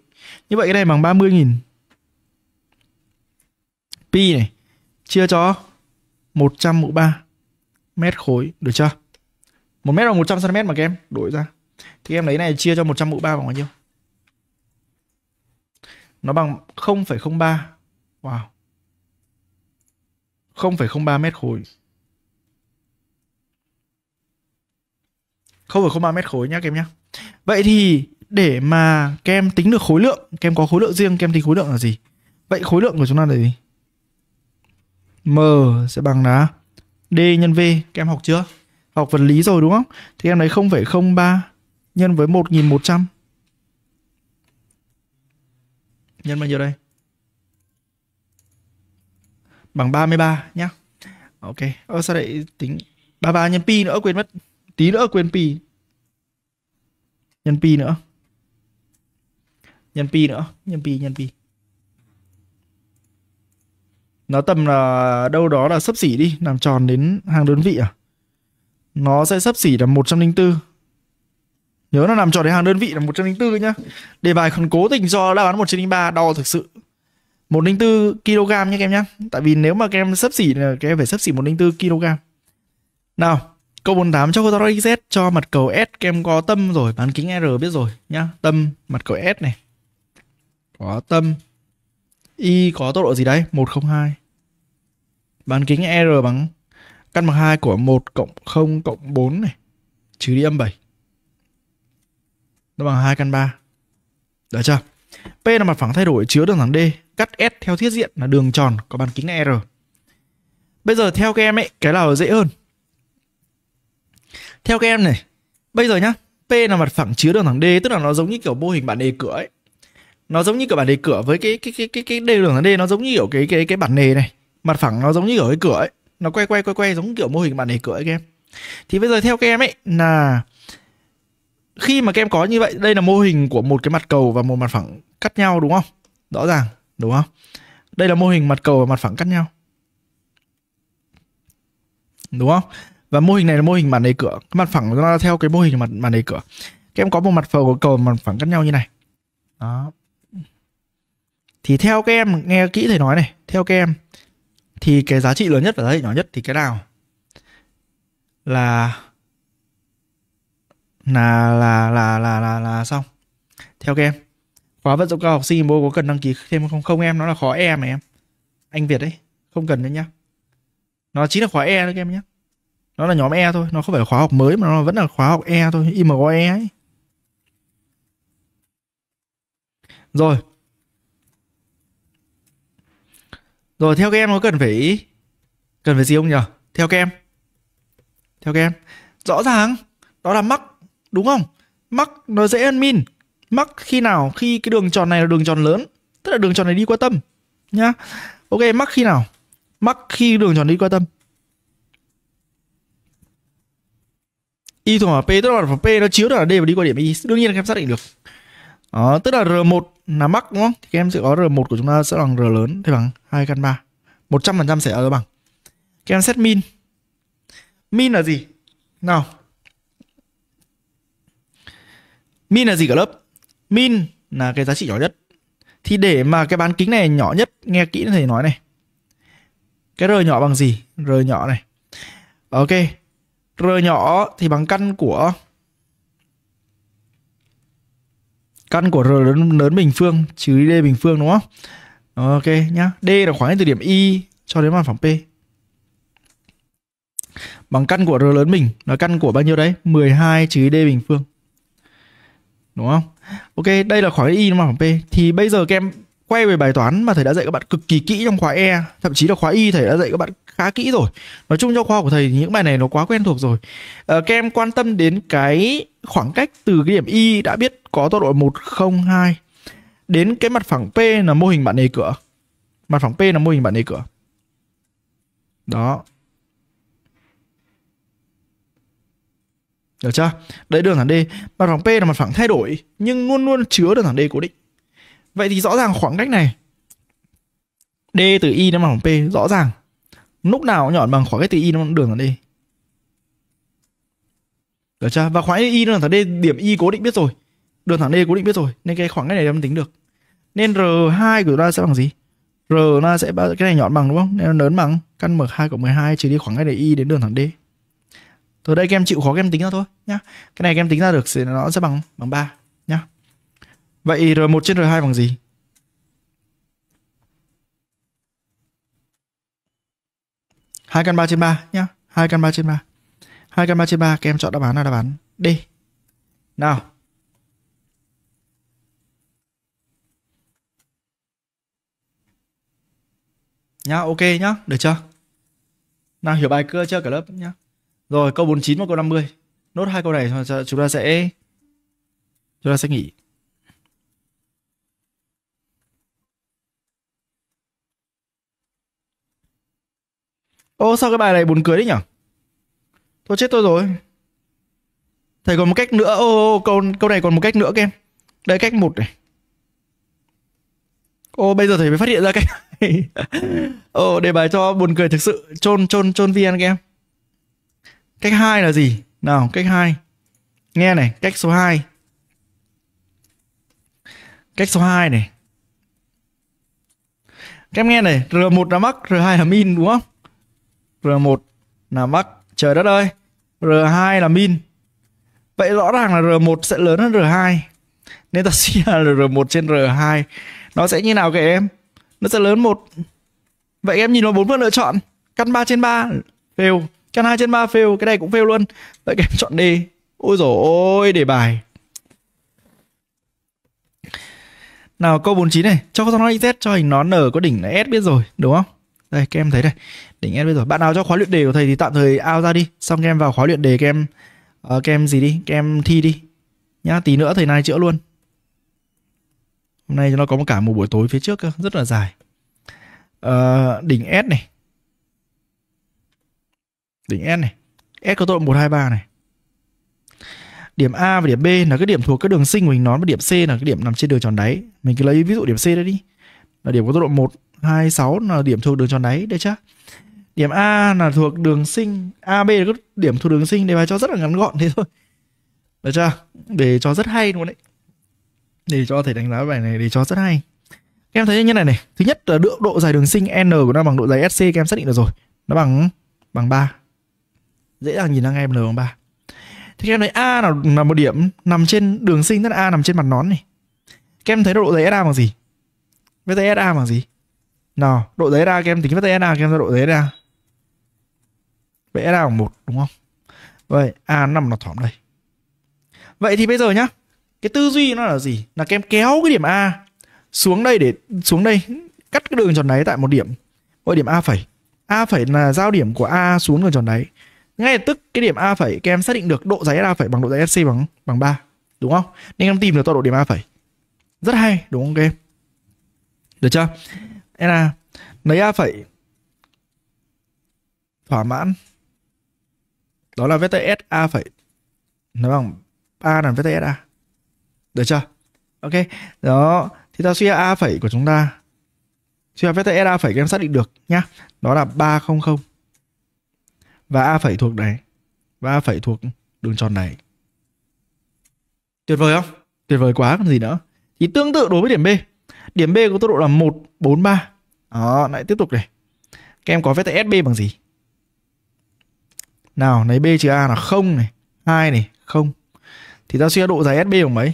Như vậy cái này bằng 30.000. Pi này, chia cho 100 mũ 3 mét khối, được chưa? 1 mét bằng 100 cm mà các em, đổi ra. Thì em lấy này chia cho 100 mũ 3 bằng bao nhiêu? Nó bằng 0,03. Wow. 0,03 mét khối. 0,03 mét khối nhá các em nhá. Vậy thì để mà kem tính được khối lượng, kem có khối lượng riêng, kem em tính khối lượng là gì? Vậy khối lượng của chúng ta là gì? M sẽ bằng là D nhân V, kem học chưa? Học vật lý rồi đúng không? Thì em lấy 0,03 nhân với 1100 nhân bao nhiêu đây bằng 33 nhá ok ơ sao lại tính 33 nhân pi nữa quên mất tí nữa quên pi nhân pi nữa nhân pi nữa nhân pi nhân pi nó tầm là đâu đó là sấp xỉ đi làm tròn đến hàng đơn vị à nó sẽ sấp xỉ là 104 Nhớ nó nằm tròn đến hàng đơn vị là 104 nhá. Đề bài còn cố tình do đáp án 103 đo thực sự. 104 kg nhá các em nhé. Tại vì nếu mà các em sấp xỉ là các em phải sấp xỉ 104 kg. Nào, câu 48 cho cô Z cho mặt cầu S các em có tâm rồi, bán kính R biết rồi nhá. Tâm mặt cầu S này. Có tâm Y có tốc độ gì đấy? 102. Bán kính R bằng căn bằng 2 của 1 cộng 0 cộng 4 này. Trừ đi âm 7 nó bằng 2 căn 3. Được chưa? P là mặt phẳng thay đổi chứa đường thẳng D, cắt S theo thiết diện là đường tròn có bán kính R. Bây giờ theo các em ấy, cái nào dễ hơn? Theo các em này, bây giờ nhá, P là mặt phẳng chứa đường thẳng D, tức là nó giống như kiểu mô hình bản đề cửa ấy. Nó giống như kiểu bản đề cửa với cái cái cái cái cái đề đường thẳng D nó giống như kiểu cái cái cái bản đề này. Mặt phẳng nó giống như kiểu cái cửa ấy, nó quay quay quay quay giống kiểu mô hình bản đề cửa ấy các em. Thì bây giờ theo các em ấy là khi mà các em có như vậy đây là mô hình của một cái mặt cầu và một mặt phẳng cắt nhau đúng không rõ ràng đúng không đây là mô hình mặt cầu và mặt phẳng cắt nhau đúng không và mô hình này là mô hình màn đề cửa cái mặt phẳng nó theo cái mô hình mặt màn đề cửa các em có một mặt phẳng cầu và mặt phẳng cắt nhau như này đó thì theo các em nghe kỹ thầy nói này theo các em thì cái giá trị lớn nhất và giá trị nhỏ nhất thì cái nào là là là là là là là xong theo các em khóa vận dụng cao học sinh bố có cần đăng ký thêm không không em nó là khóa e mà em anh việt đấy không cần nữa nhá nó chính là khóa e đấy các em nhé nó là nhóm e thôi nó không phải khóa học mới mà nó vẫn là khóa học e thôi imgoe ấy rồi rồi theo các em nó cần phải cần phải gì không nhỉ theo các em theo các em rõ ràng đó là mắc đúng không mắc nó dễ hơn min mắc khi nào khi cái đường tròn này là đường tròn lớn tức là đường tròn này đi qua tâm nhá ok mắc khi nào mắc khi đường tròn đi qua tâm y thuộc vào p tức là p nó chiếu được là d và đi qua điểm y đương nhiên là em xác định được đó, tức là r1 là mắc đúng không thì các em sẽ có r1 của chúng ta sẽ bằng r lớn thì bằng hai căn ba một trăm phần trăm sẽ ở bằng các em xét min min là gì nào min là gì cả lớp min là cái giá trị nhỏ nhất thì để mà cái bán kính này nhỏ nhất nghe kỹ thầy nói này cái r nhỏ bằng gì r nhỏ này ok r nhỏ thì bằng căn của căn của r lớn, lớn bình phương trừ d bình phương đúng không ok nhá d là khoảng từ điểm y cho đến mặt phẳng p bằng căn của r lớn bình là căn của bao nhiêu đấy 12 trừ d bình phương đúng không? Ok, đây là khóa Y nó mà P. Thì bây giờ các em quay về bài toán mà thầy đã dạy các bạn cực kỳ kỹ trong khóa E, thậm chí là khóa Y thầy đã dạy các bạn khá kỹ rồi. Nói chung cho khoa của thầy thì những bài này nó quá quen thuộc rồi. À, các em quan tâm đến cái khoảng cách từ cái điểm Y đã biết có tọa độ 102 đến cái mặt phẳng P là mô hình bạn đề cửa. Mặt phẳng P là mô hình bạn đề cửa. Đó, Được chưa? Đấy đường thẳng D. Mặt phẳng P là mặt phẳng thay đổi nhưng luôn luôn chứa đường thẳng D cố định. Vậy thì rõ ràng khoảng cách này D từ Y đến mặt phẳng P rõ ràng lúc nào cũng nhọn bằng khoảng cách từ Y đến đường thẳng D. Được chưa? Và khoảng cách Y đường thẳng D điểm Y cố định biết rồi. Đường thẳng D cố định biết rồi nên cái khoảng cách này em tính được. Nên R2 của chúng ta sẽ bằng gì? R nó sẽ cái này nhọn bằng đúng không? Nên nó lớn bằng căn M2 cộng 12 trừ đi khoảng cách để Y đến đường thẳng D từ đây các em chịu khó các em tính ra thôi nhá cái này các em tính ra được thì nó sẽ bằng bằng ba nhá vậy r1 trên r2 bằng gì hai căn ba trên ba nhá hai căn ba trên ba hai căn ba trên ba các em chọn đáp án là đáp án D nào nhá ok nhá được chưa nào hiểu bài cưa chưa cả lớp nhá rồi câu 49 và câu 50. Nốt hai câu này chúng ta sẽ chúng ta sẽ nghỉ. Ô sao cái bài này buồn cười đấy nhở Thôi chết tôi rồi Thầy còn một cách nữa ô, ô câu, câu này còn một cách nữa các Đây cách một này Ô bây giờ thầy mới phát hiện ra cái này Ô đề bài cho buồn cười thực sự Chôn chôn chôn viên các Cách 2 là gì? Nào, cách 2. Nghe này, cách số 2. Cách số 2 này. Các em nghe này, R1 là mắc, R2 là min đúng không? R1 là mắc, trời đất ơi. R2 là min. Vậy rõ ràng là R1 sẽ lớn hơn R2. Nên ta suy ra là R1 trên R2 nó sẽ như nào các em? Nó sẽ lớn một Vậy em nhìn vào bốn phương lựa chọn, căn 3 trên 3 fail. Căn 2 trên 3 fail, cái này cũng fail luôn. Vậy các em chọn đi Ôi dồi ôi, để bài. Nào câu 49 này, cho con nói Z cho hình nó nở có đỉnh là S biết rồi, đúng không? Đây các em thấy đây đỉnh S biết rồi. Bạn nào cho khóa luyện đề của thầy thì tạm thời ao ra đi, xong các em vào khóa luyện đề các em ờ, các em gì đi, các em thi đi. Nhá, tí nữa thầy này chữa luôn. Hôm nay nó có một cả một buổi tối phía trước cơ, rất là dài. Uh, đỉnh S này, đỉnh S này. S có tọa độ 1 2 3 này. Điểm A và điểm B là cái điểm thuộc các đường sinh của hình nón và điểm C là cái điểm nằm trên đường tròn đáy. Mình cứ lấy ví dụ điểm C đấy đi. Là điểm có tọa độ 1 2 6 là điểm thuộc đường tròn đáy đấy chứ. Điểm A là thuộc đường sinh, AB là cái điểm thuộc đường sinh để bài cho rất là ngắn gọn thế thôi. Được chưa? Để cho rất hay luôn đấy. Để cho thể đánh giá bài này để cho rất hay. em thấy như này này, thứ nhất là độ, độ dài đường sinh N của nó bằng độ dài SC các em xác định được rồi. Nó bằng bằng 3 dễ dàng nhìn ra ngay n bằng ba thì các em thấy a là, là một điểm nằm trên đường sinh tức là a nằm trên mặt nón này các em thấy độ dày sa bằng gì vết dày sa bằng gì nào độ dày sa các em tính vết dày sa các em ra độ dày sa Vẽ ra bằng một đúng không vậy a nó nằm lọt thỏm đây vậy thì bây giờ nhá cái tư duy nó là gì là các em kéo cái điểm a xuống đây để xuống đây cắt cái đường tròn đáy tại một điểm gọi điểm a phẩy a phẩy là giao điểm của a xuống đường tròn đáy ngay lập tức cái điểm a phẩy các em xác định được độ dài SA phẩy bằng độ dài sc bằng bằng 3 đúng không nên em tìm được tọa độ điểm a phẩy rất hay đúng không các em được chưa em là lấy a phẩy thỏa mãn đó là vts a phẩy nó bằng a là vts a được chưa ok đó thì ta suy ra a phẩy của chúng ta suy ra vts a phẩy các em xác định được nhá đó là 300 và A phẩy thuộc này và A phẩy thuộc đường tròn này. Tuyệt vời không? Tuyệt vời quá còn gì nữa. Thì tương tự đối với điểm B. Điểm B có tốc độ là một bốn ba, Đó, lại tiếp tục này. Các em có phép tại SB bằng gì? Nào, lấy B trừ A là không này, hai này, không, Thì ta suy ra độ dài SB bằng mấy?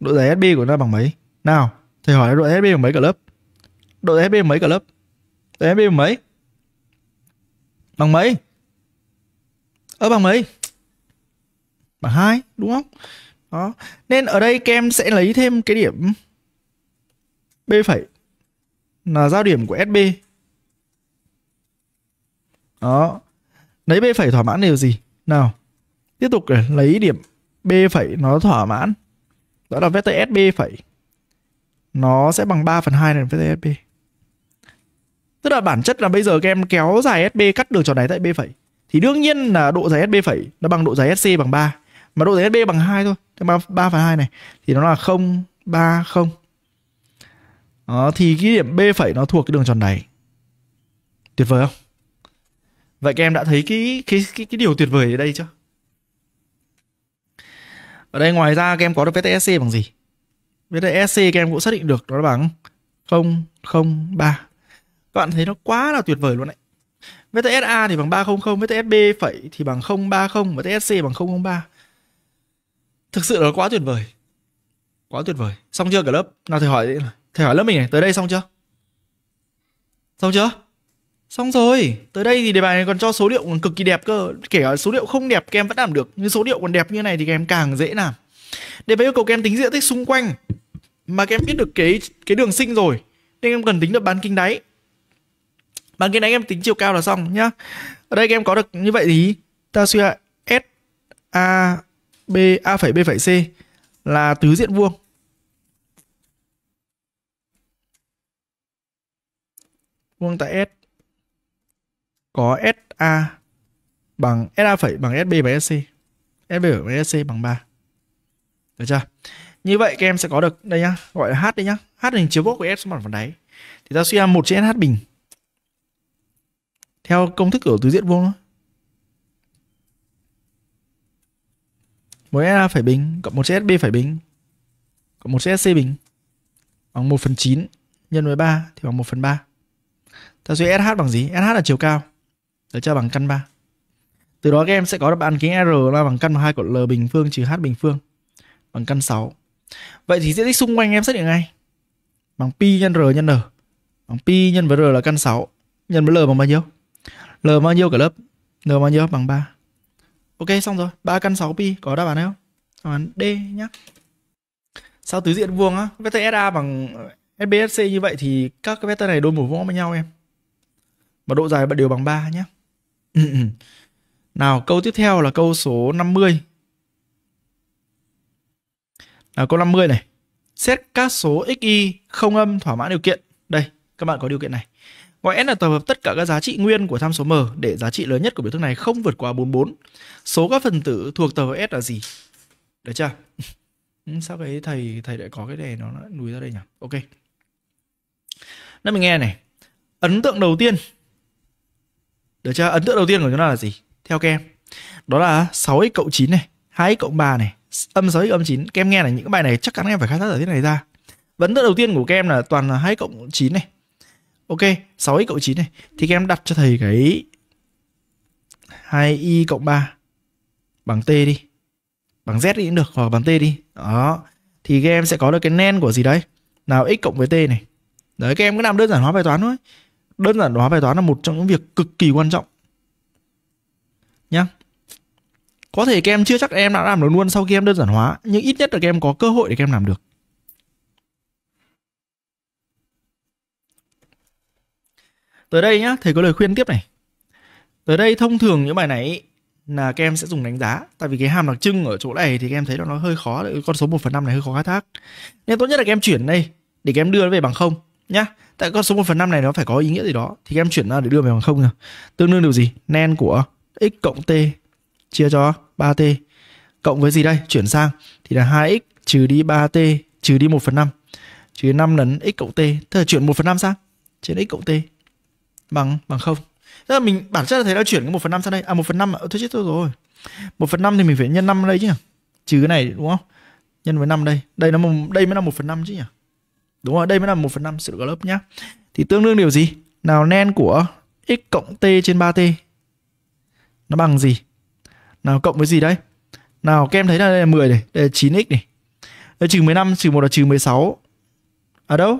Độ dài SB của nó bằng mấy? Nào, thầy hỏi độ dài SB bằng mấy cả lớp? Độ dài SB bằng mấy cả lớp? Độ SB bằng mấy? Bằng mấy? ở bằng mấy bằng hai đúng không đó nên ở đây kem sẽ lấy thêm cái điểm b phẩy là giao điểm của sb đó lấy b phẩy thỏa mãn điều gì nào tiếp tục lấy điểm b phẩy nó thỏa mãn đó là vector sb phẩy nó sẽ bằng 3 phần 2 lần vector sb tức là bản chất là bây giờ các em kéo dài sb cắt đường tròn này tại b phẩy thì đương nhiên là độ dài SB phẩy nó bằng độ dài SC bằng 3 mà độ dài SB bằng 2 thôi thì 3, 3 phần 2 này thì nó là 0 3 0 đó, thì cái điểm B phẩy nó thuộc cái đường tròn này tuyệt vời không vậy các em đã thấy cái cái cái, cái điều tuyệt vời ở đây chưa ở đây ngoài ra các em có được SC bằng gì SC các em cũng xác định được đó là bằng 003 các bạn thấy nó quá là tuyệt vời luôn đấy VTSA thì bằng 300, VTSB phẩy thì bằng 030 và TSC bằng 003. Thực sự là quá tuyệt vời. Quá tuyệt vời. Xong chưa cả lớp? Nào thầy hỏi đi. thầy hỏi lớp mình này, tới đây xong chưa? Xong chưa? Xong rồi, tới đây thì đề bài này còn cho số liệu còn cực kỳ đẹp cơ Kể cả số liệu không đẹp các em vẫn làm được Nhưng số liệu còn đẹp như này thì các em càng dễ làm Đề bài yêu cầu các em tính diện tích xung quanh Mà các em biết được cái cái đường sinh rồi Nên em cần tính được bán kính đáy Bằng cái đánh em tính chiều cao là xong nhá. Ở đây em có được như vậy thì ta suy ra S A B A phẩy B phẩy C là tứ diện vuông. Vuông tại S có SA bằng SA phẩy bằng SB và SC. SB và SC bằng 3. Được chưa? Như vậy các em sẽ có được đây nhá, gọi là H đi nhá. H hình chiếu vuông của S xuống mặt phẳng đáy. Thì ta suy ra một trên h bình theo công thức của tứ diện vuông thôi mỗi a phải bình cộng một csb phải bình cộng một csc bình bằng 1 phần 9 nhân với 3 thì bằng 1 phần 3 ta suy sh bằng gì sh là chiều cao để cho bằng căn 3 từ đó các em sẽ có đáp án kính r là bằng căn bằng hai của l bình phương trừ h bình phương bằng căn 6 vậy thì diện tích xung quanh em xác định ngay bằng pi nhân r nhân n bằng pi nhân với r là căn 6 nhân với l bằng bao nhiêu L bao nhiêu cả lớp? L bao nhiêu bằng 3. Ok xong rồi, 3 căn 6 pi có đáp án không? Đáp án D nhá. Sao tứ diện vuông á? Vector SA bằng SBSC như vậy thì các cái vector này đôi một vuông với nhau em. Mà độ dài đều bằng 3 nhá. Nào, câu tiếp theo là câu số 50. Nào, câu 50 này. Xét các số xy không âm thỏa mãn điều kiện. Đây, các bạn có điều kiện này. Gọi n là tập hợp tất cả các giá trị nguyên của tham số m để giá trị lớn nhất của biểu thức này không vượt qua 44. Số các phần tử thuộc tập hợp S là gì? Được chưa? Ừ, sao cái thầy thầy lại có cái đề nó lùi ra đây nhỉ? Ok. Nên mình nghe này. Ấn tượng đầu tiên. Được chưa? Ấn tượng đầu tiên của chúng ta là gì? Theo kem Đó là 6x cộng 9 này, 2x cộng 3 này, âm 6x âm 9. Kem nghe là những cái bài này chắc chắn các em phải khai thác giải thiết này ra. Vấn tượng đầu tiên của kem là toàn là 2 cộng 9 này, ok 6x cộng 9 này thì các em đặt cho thầy cái 2y cộng 3 bằng t đi bằng z đi cũng được hoặc bằng t đi đó thì các em sẽ có được cái nen của gì đấy nào x cộng với t này đấy các em cứ làm đơn giản hóa bài toán thôi đơn giản hóa bài toán là một trong những việc cực kỳ quan trọng nhá có thể các em chưa chắc em đã làm được luôn sau khi em đơn giản hóa nhưng ít nhất là các em có cơ hội để các em làm được Tới đây nhá, thầy có lời khuyên tiếp này. Tới đây thông thường những bài này là các em sẽ dùng đánh giá tại vì cái hàm đặc trưng ở chỗ này thì các em thấy nó hơi khó con số 1 phần năm này hơi khó khai thác nên tốt nhất là các em chuyển đây để các em đưa nó về bằng không nhá tại con số 1 phần năm này nó phải có ý nghĩa gì đó thì các em chuyển ra để đưa về bằng không nhá. tương đương điều gì nen của x cộng t chia cho 3t cộng với gì đây chuyển sang thì là 2x trừ đi 3t trừ đi 1 phần 5 trừ 5 lần x cộng t thế là chuyển 1 phần 5 sang trên x cộng t bằng bằng không tức là mình bản chất là thấy nó chuyển cái một phần năm sang đây à một phần năm à thôi chết tôi rồi một phần năm thì mình phải nhân năm đây chứ nhỉ trừ cái này đúng không nhân với năm đây đây nó đây mới là một phần năm chứ nhỉ đúng rồi đây mới là một phần năm sự lớp nhá thì tương đương điều gì nào nen của x cộng t trên 3t nó bằng gì nào cộng với gì đây? nào kem thấy là đây là 10 này đây là 9x này đây trừ 15 trừ 1 là trừ 16 ở à đâu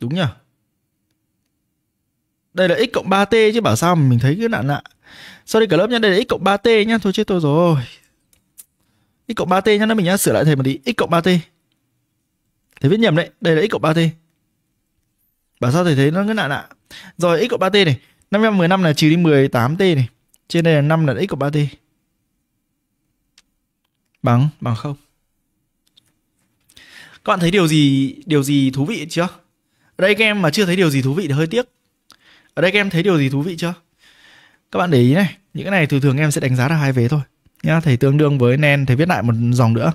Đúng nhỉ? Đây là x cộng 3t chứ bảo sao mà mình thấy cứ nạn lạ. Sorry cả lớp nhá, đây là x cộng 3t nhá. Thôi chết tôi rồi. x cộng 3t nhá, nó mình nhá sửa lại thầy một tí. x cộng 3t. Thầy viết nhầm đấy, đây là x cộng 3t. Bảo sao thầy thấy nó cứ nạn lạ. Rồi x cộng 3t này, 5 15 là trừ đi 18t này. Trên đây là 5 là x cộng 3t. Bằng bằng không. Các bạn thấy điều gì điều gì thú vị chưa? ở đây các em mà chưa thấy điều gì thú vị thì hơi tiếc ở đây các em thấy điều gì thú vị chưa các bạn để ý này những cái này thường thường em sẽ đánh giá là hai vế thôi nhá thầy tương đương với nen thầy viết lại một dòng nữa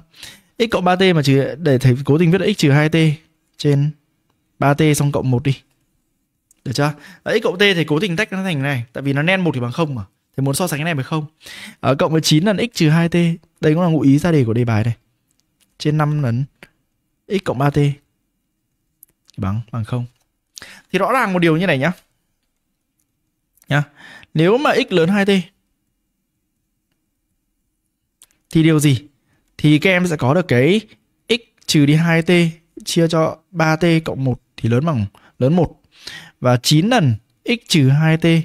x cộng 3t mà trừ để thầy cố tình viết là x trừ 2t trên 3t xong cộng 1 đi được chưa Đấy, x cộng t thầy cố tình tách nó thành này tại vì nó nen một thì bằng không mà thầy muốn so sánh cái này với không ở cộng với 9 lần x trừ 2t đây cũng là ngụ ý ra đề của đề bài này trên 5 lần x cộng 3t bằng bằng không thì rõ ràng một điều như này nhá nhá nếu mà x lớn 2t thì điều gì thì các em sẽ có được cái x trừ đi 2t chia cho 3t cộng 1 thì lớn bằng lớn 1 và 9 lần x trừ 2t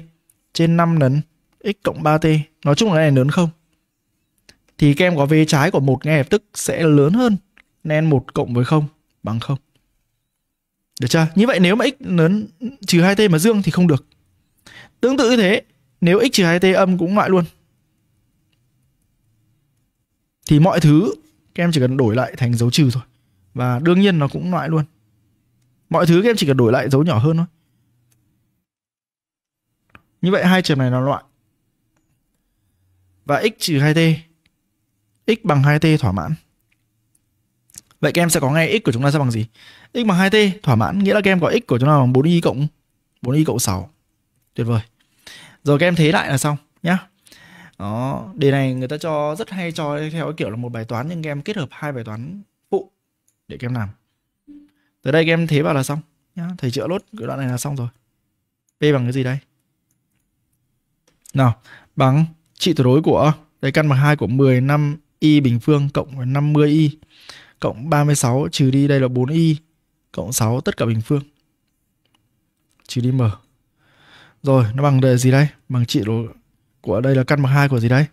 trên 5 lần x cộng 3t nói chung là này lớn không thì các em có vế trái của một ngay lập tức sẽ lớn hơn nên 1 cộng với 0 bằng 0 được chưa? Như vậy nếu mà x lớn trừ 2t mà dương thì không được. Tương tự như thế, nếu x trừ 2t âm cũng loại luôn. Thì mọi thứ các em chỉ cần đổi lại thành dấu trừ thôi. Và đương nhiên nó cũng loại luôn. Mọi thứ các em chỉ cần đổi lại dấu nhỏ hơn thôi. Như vậy hai trường này nó loại. Và x trừ 2t x bằng 2t thỏa mãn. Vậy các em sẽ có ngay x của chúng ta sẽ bằng gì? x bằng 2t thỏa mãn nghĩa là các em có x của chúng ta bằng 4y cộng 4y cộng 6. Tuyệt vời. Rồi các em thế lại là xong nhá. Đó, đề này người ta cho rất hay cho theo cái kiểu là một bài toán nhưng các em kết hợp hai bài toán phụ để các em làm. Tới đây các em thế vào là xong nhá. Thầy chữa lốt cái đoạn này là xong rồi. P bằng cái gì đây? Nào, bằng trị tuyệt đối của đây căn bằng 2 của 15 y bình phương cộng với 50 y cộng 36 trừ đi đây là 4y cộng 6 tất cả bình phương trừ đi m. Rồi, nó bằng đề gì đây? Bằng trị của, của đây là căn bậc 2 của gì đây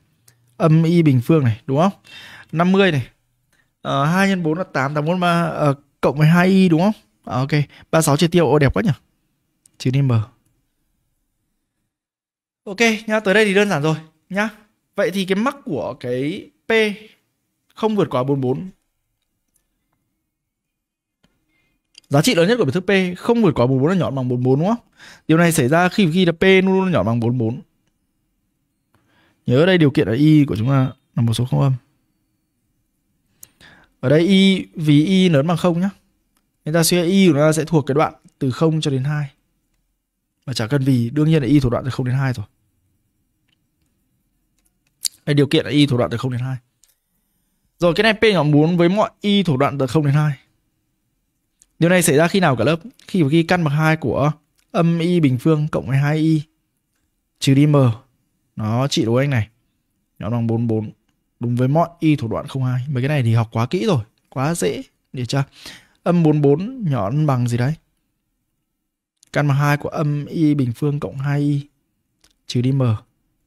Âm y bình phương này, đúng không? 50 này. Ờ, 2 x 4 là 8, 8 4 3, ờ, cộng 12y đúng không? À, ok, 36 chia tiêu, ô đẹp quá nhỉ? Trừ đi m. Ok, nhá, tới đây thì đơn giản rồi nhá. Vậy thì cái mắc của cái P không vượt quá 44 Giá trị lớn nhất của biểu thức P không vượt quá 44 là nhỏ bằng 44 đúng không? Điều này xảy ra khi ghi là P luôn luôn nhỏ bằng 44. Nhớ đây điều kiện là Y của chúng ta là một số không âm. Ở đây Y vì Y lớn bằng 0 nhá. Người ta suy Y của nó sẽ thuộc cái đoạn từ 0 cho đến 2. Mà chả cần vì đương nhiên là Y thuộc đoạn từ 0 đến 2 rồi. Đây điều kiện là Y thuộc đoạn từ 0 đến 2. Rồi cái này P nhỏ 4 với mọi Y thuộc đoạn từ 0 đến 2. Điều này xảy ra khi nào cả lớp? Khi mà ghi căn bậc 2 của âm y bình phương cộng với 2y trừ đi m. Nó trị đối anh này. Nó bằng 44 đúng với mọi y thủ đoạn 02. Mấy cái này thì học quá kỹ rồi, quá dễ để chưa? Âm 44 nhỏ bằng gì đấy? Căn bậc 2 của âm y bình phương cộng 2y trừ đi m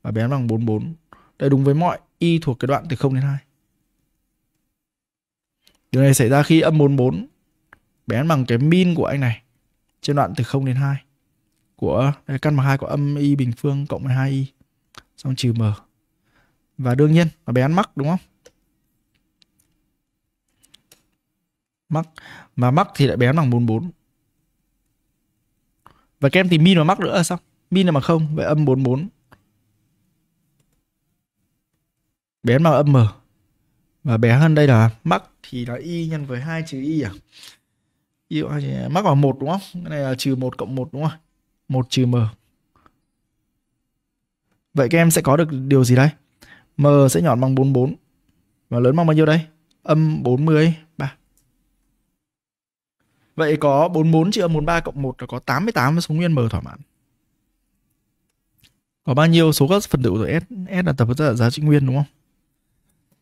và bé bằng 44. Đây đúng với mọi y thuộc cái đoạn từ 0 đến 2. Điều này xảy ra khi âm 44 bén bằng cái min của anh này trên đoạn từ 0 đến 2 của đây, căn bằng hai của âm y bình phương cộng với 2y xong trừ m. Và đương nhiên là bé ăn mắc đúng không? Mắc mà mắc thì lại bé bằng 44. Và kem thì min và mắc nữa là sao? Min là bằng không, vậy âm 44. Bé bằng âm m. Và bé hơn đây là mắc thì là y nhân với 2 trừ y à? ví dụ chỉ mắc vào một đúng không cái này là trừ một cộng một đúng không một trừ m vậy các em sẽ có được điều gì đây m sẽ nhỏ bằng 44 và lớn bằng bao nhiêu đây âm 43 vậy có 44 chia âm 43 cộng 1 là có 88 số nguyên m thỏa mãn có bao nhiêu số các phần tử của S S là tập hợp tất giá trị nguyên đúng không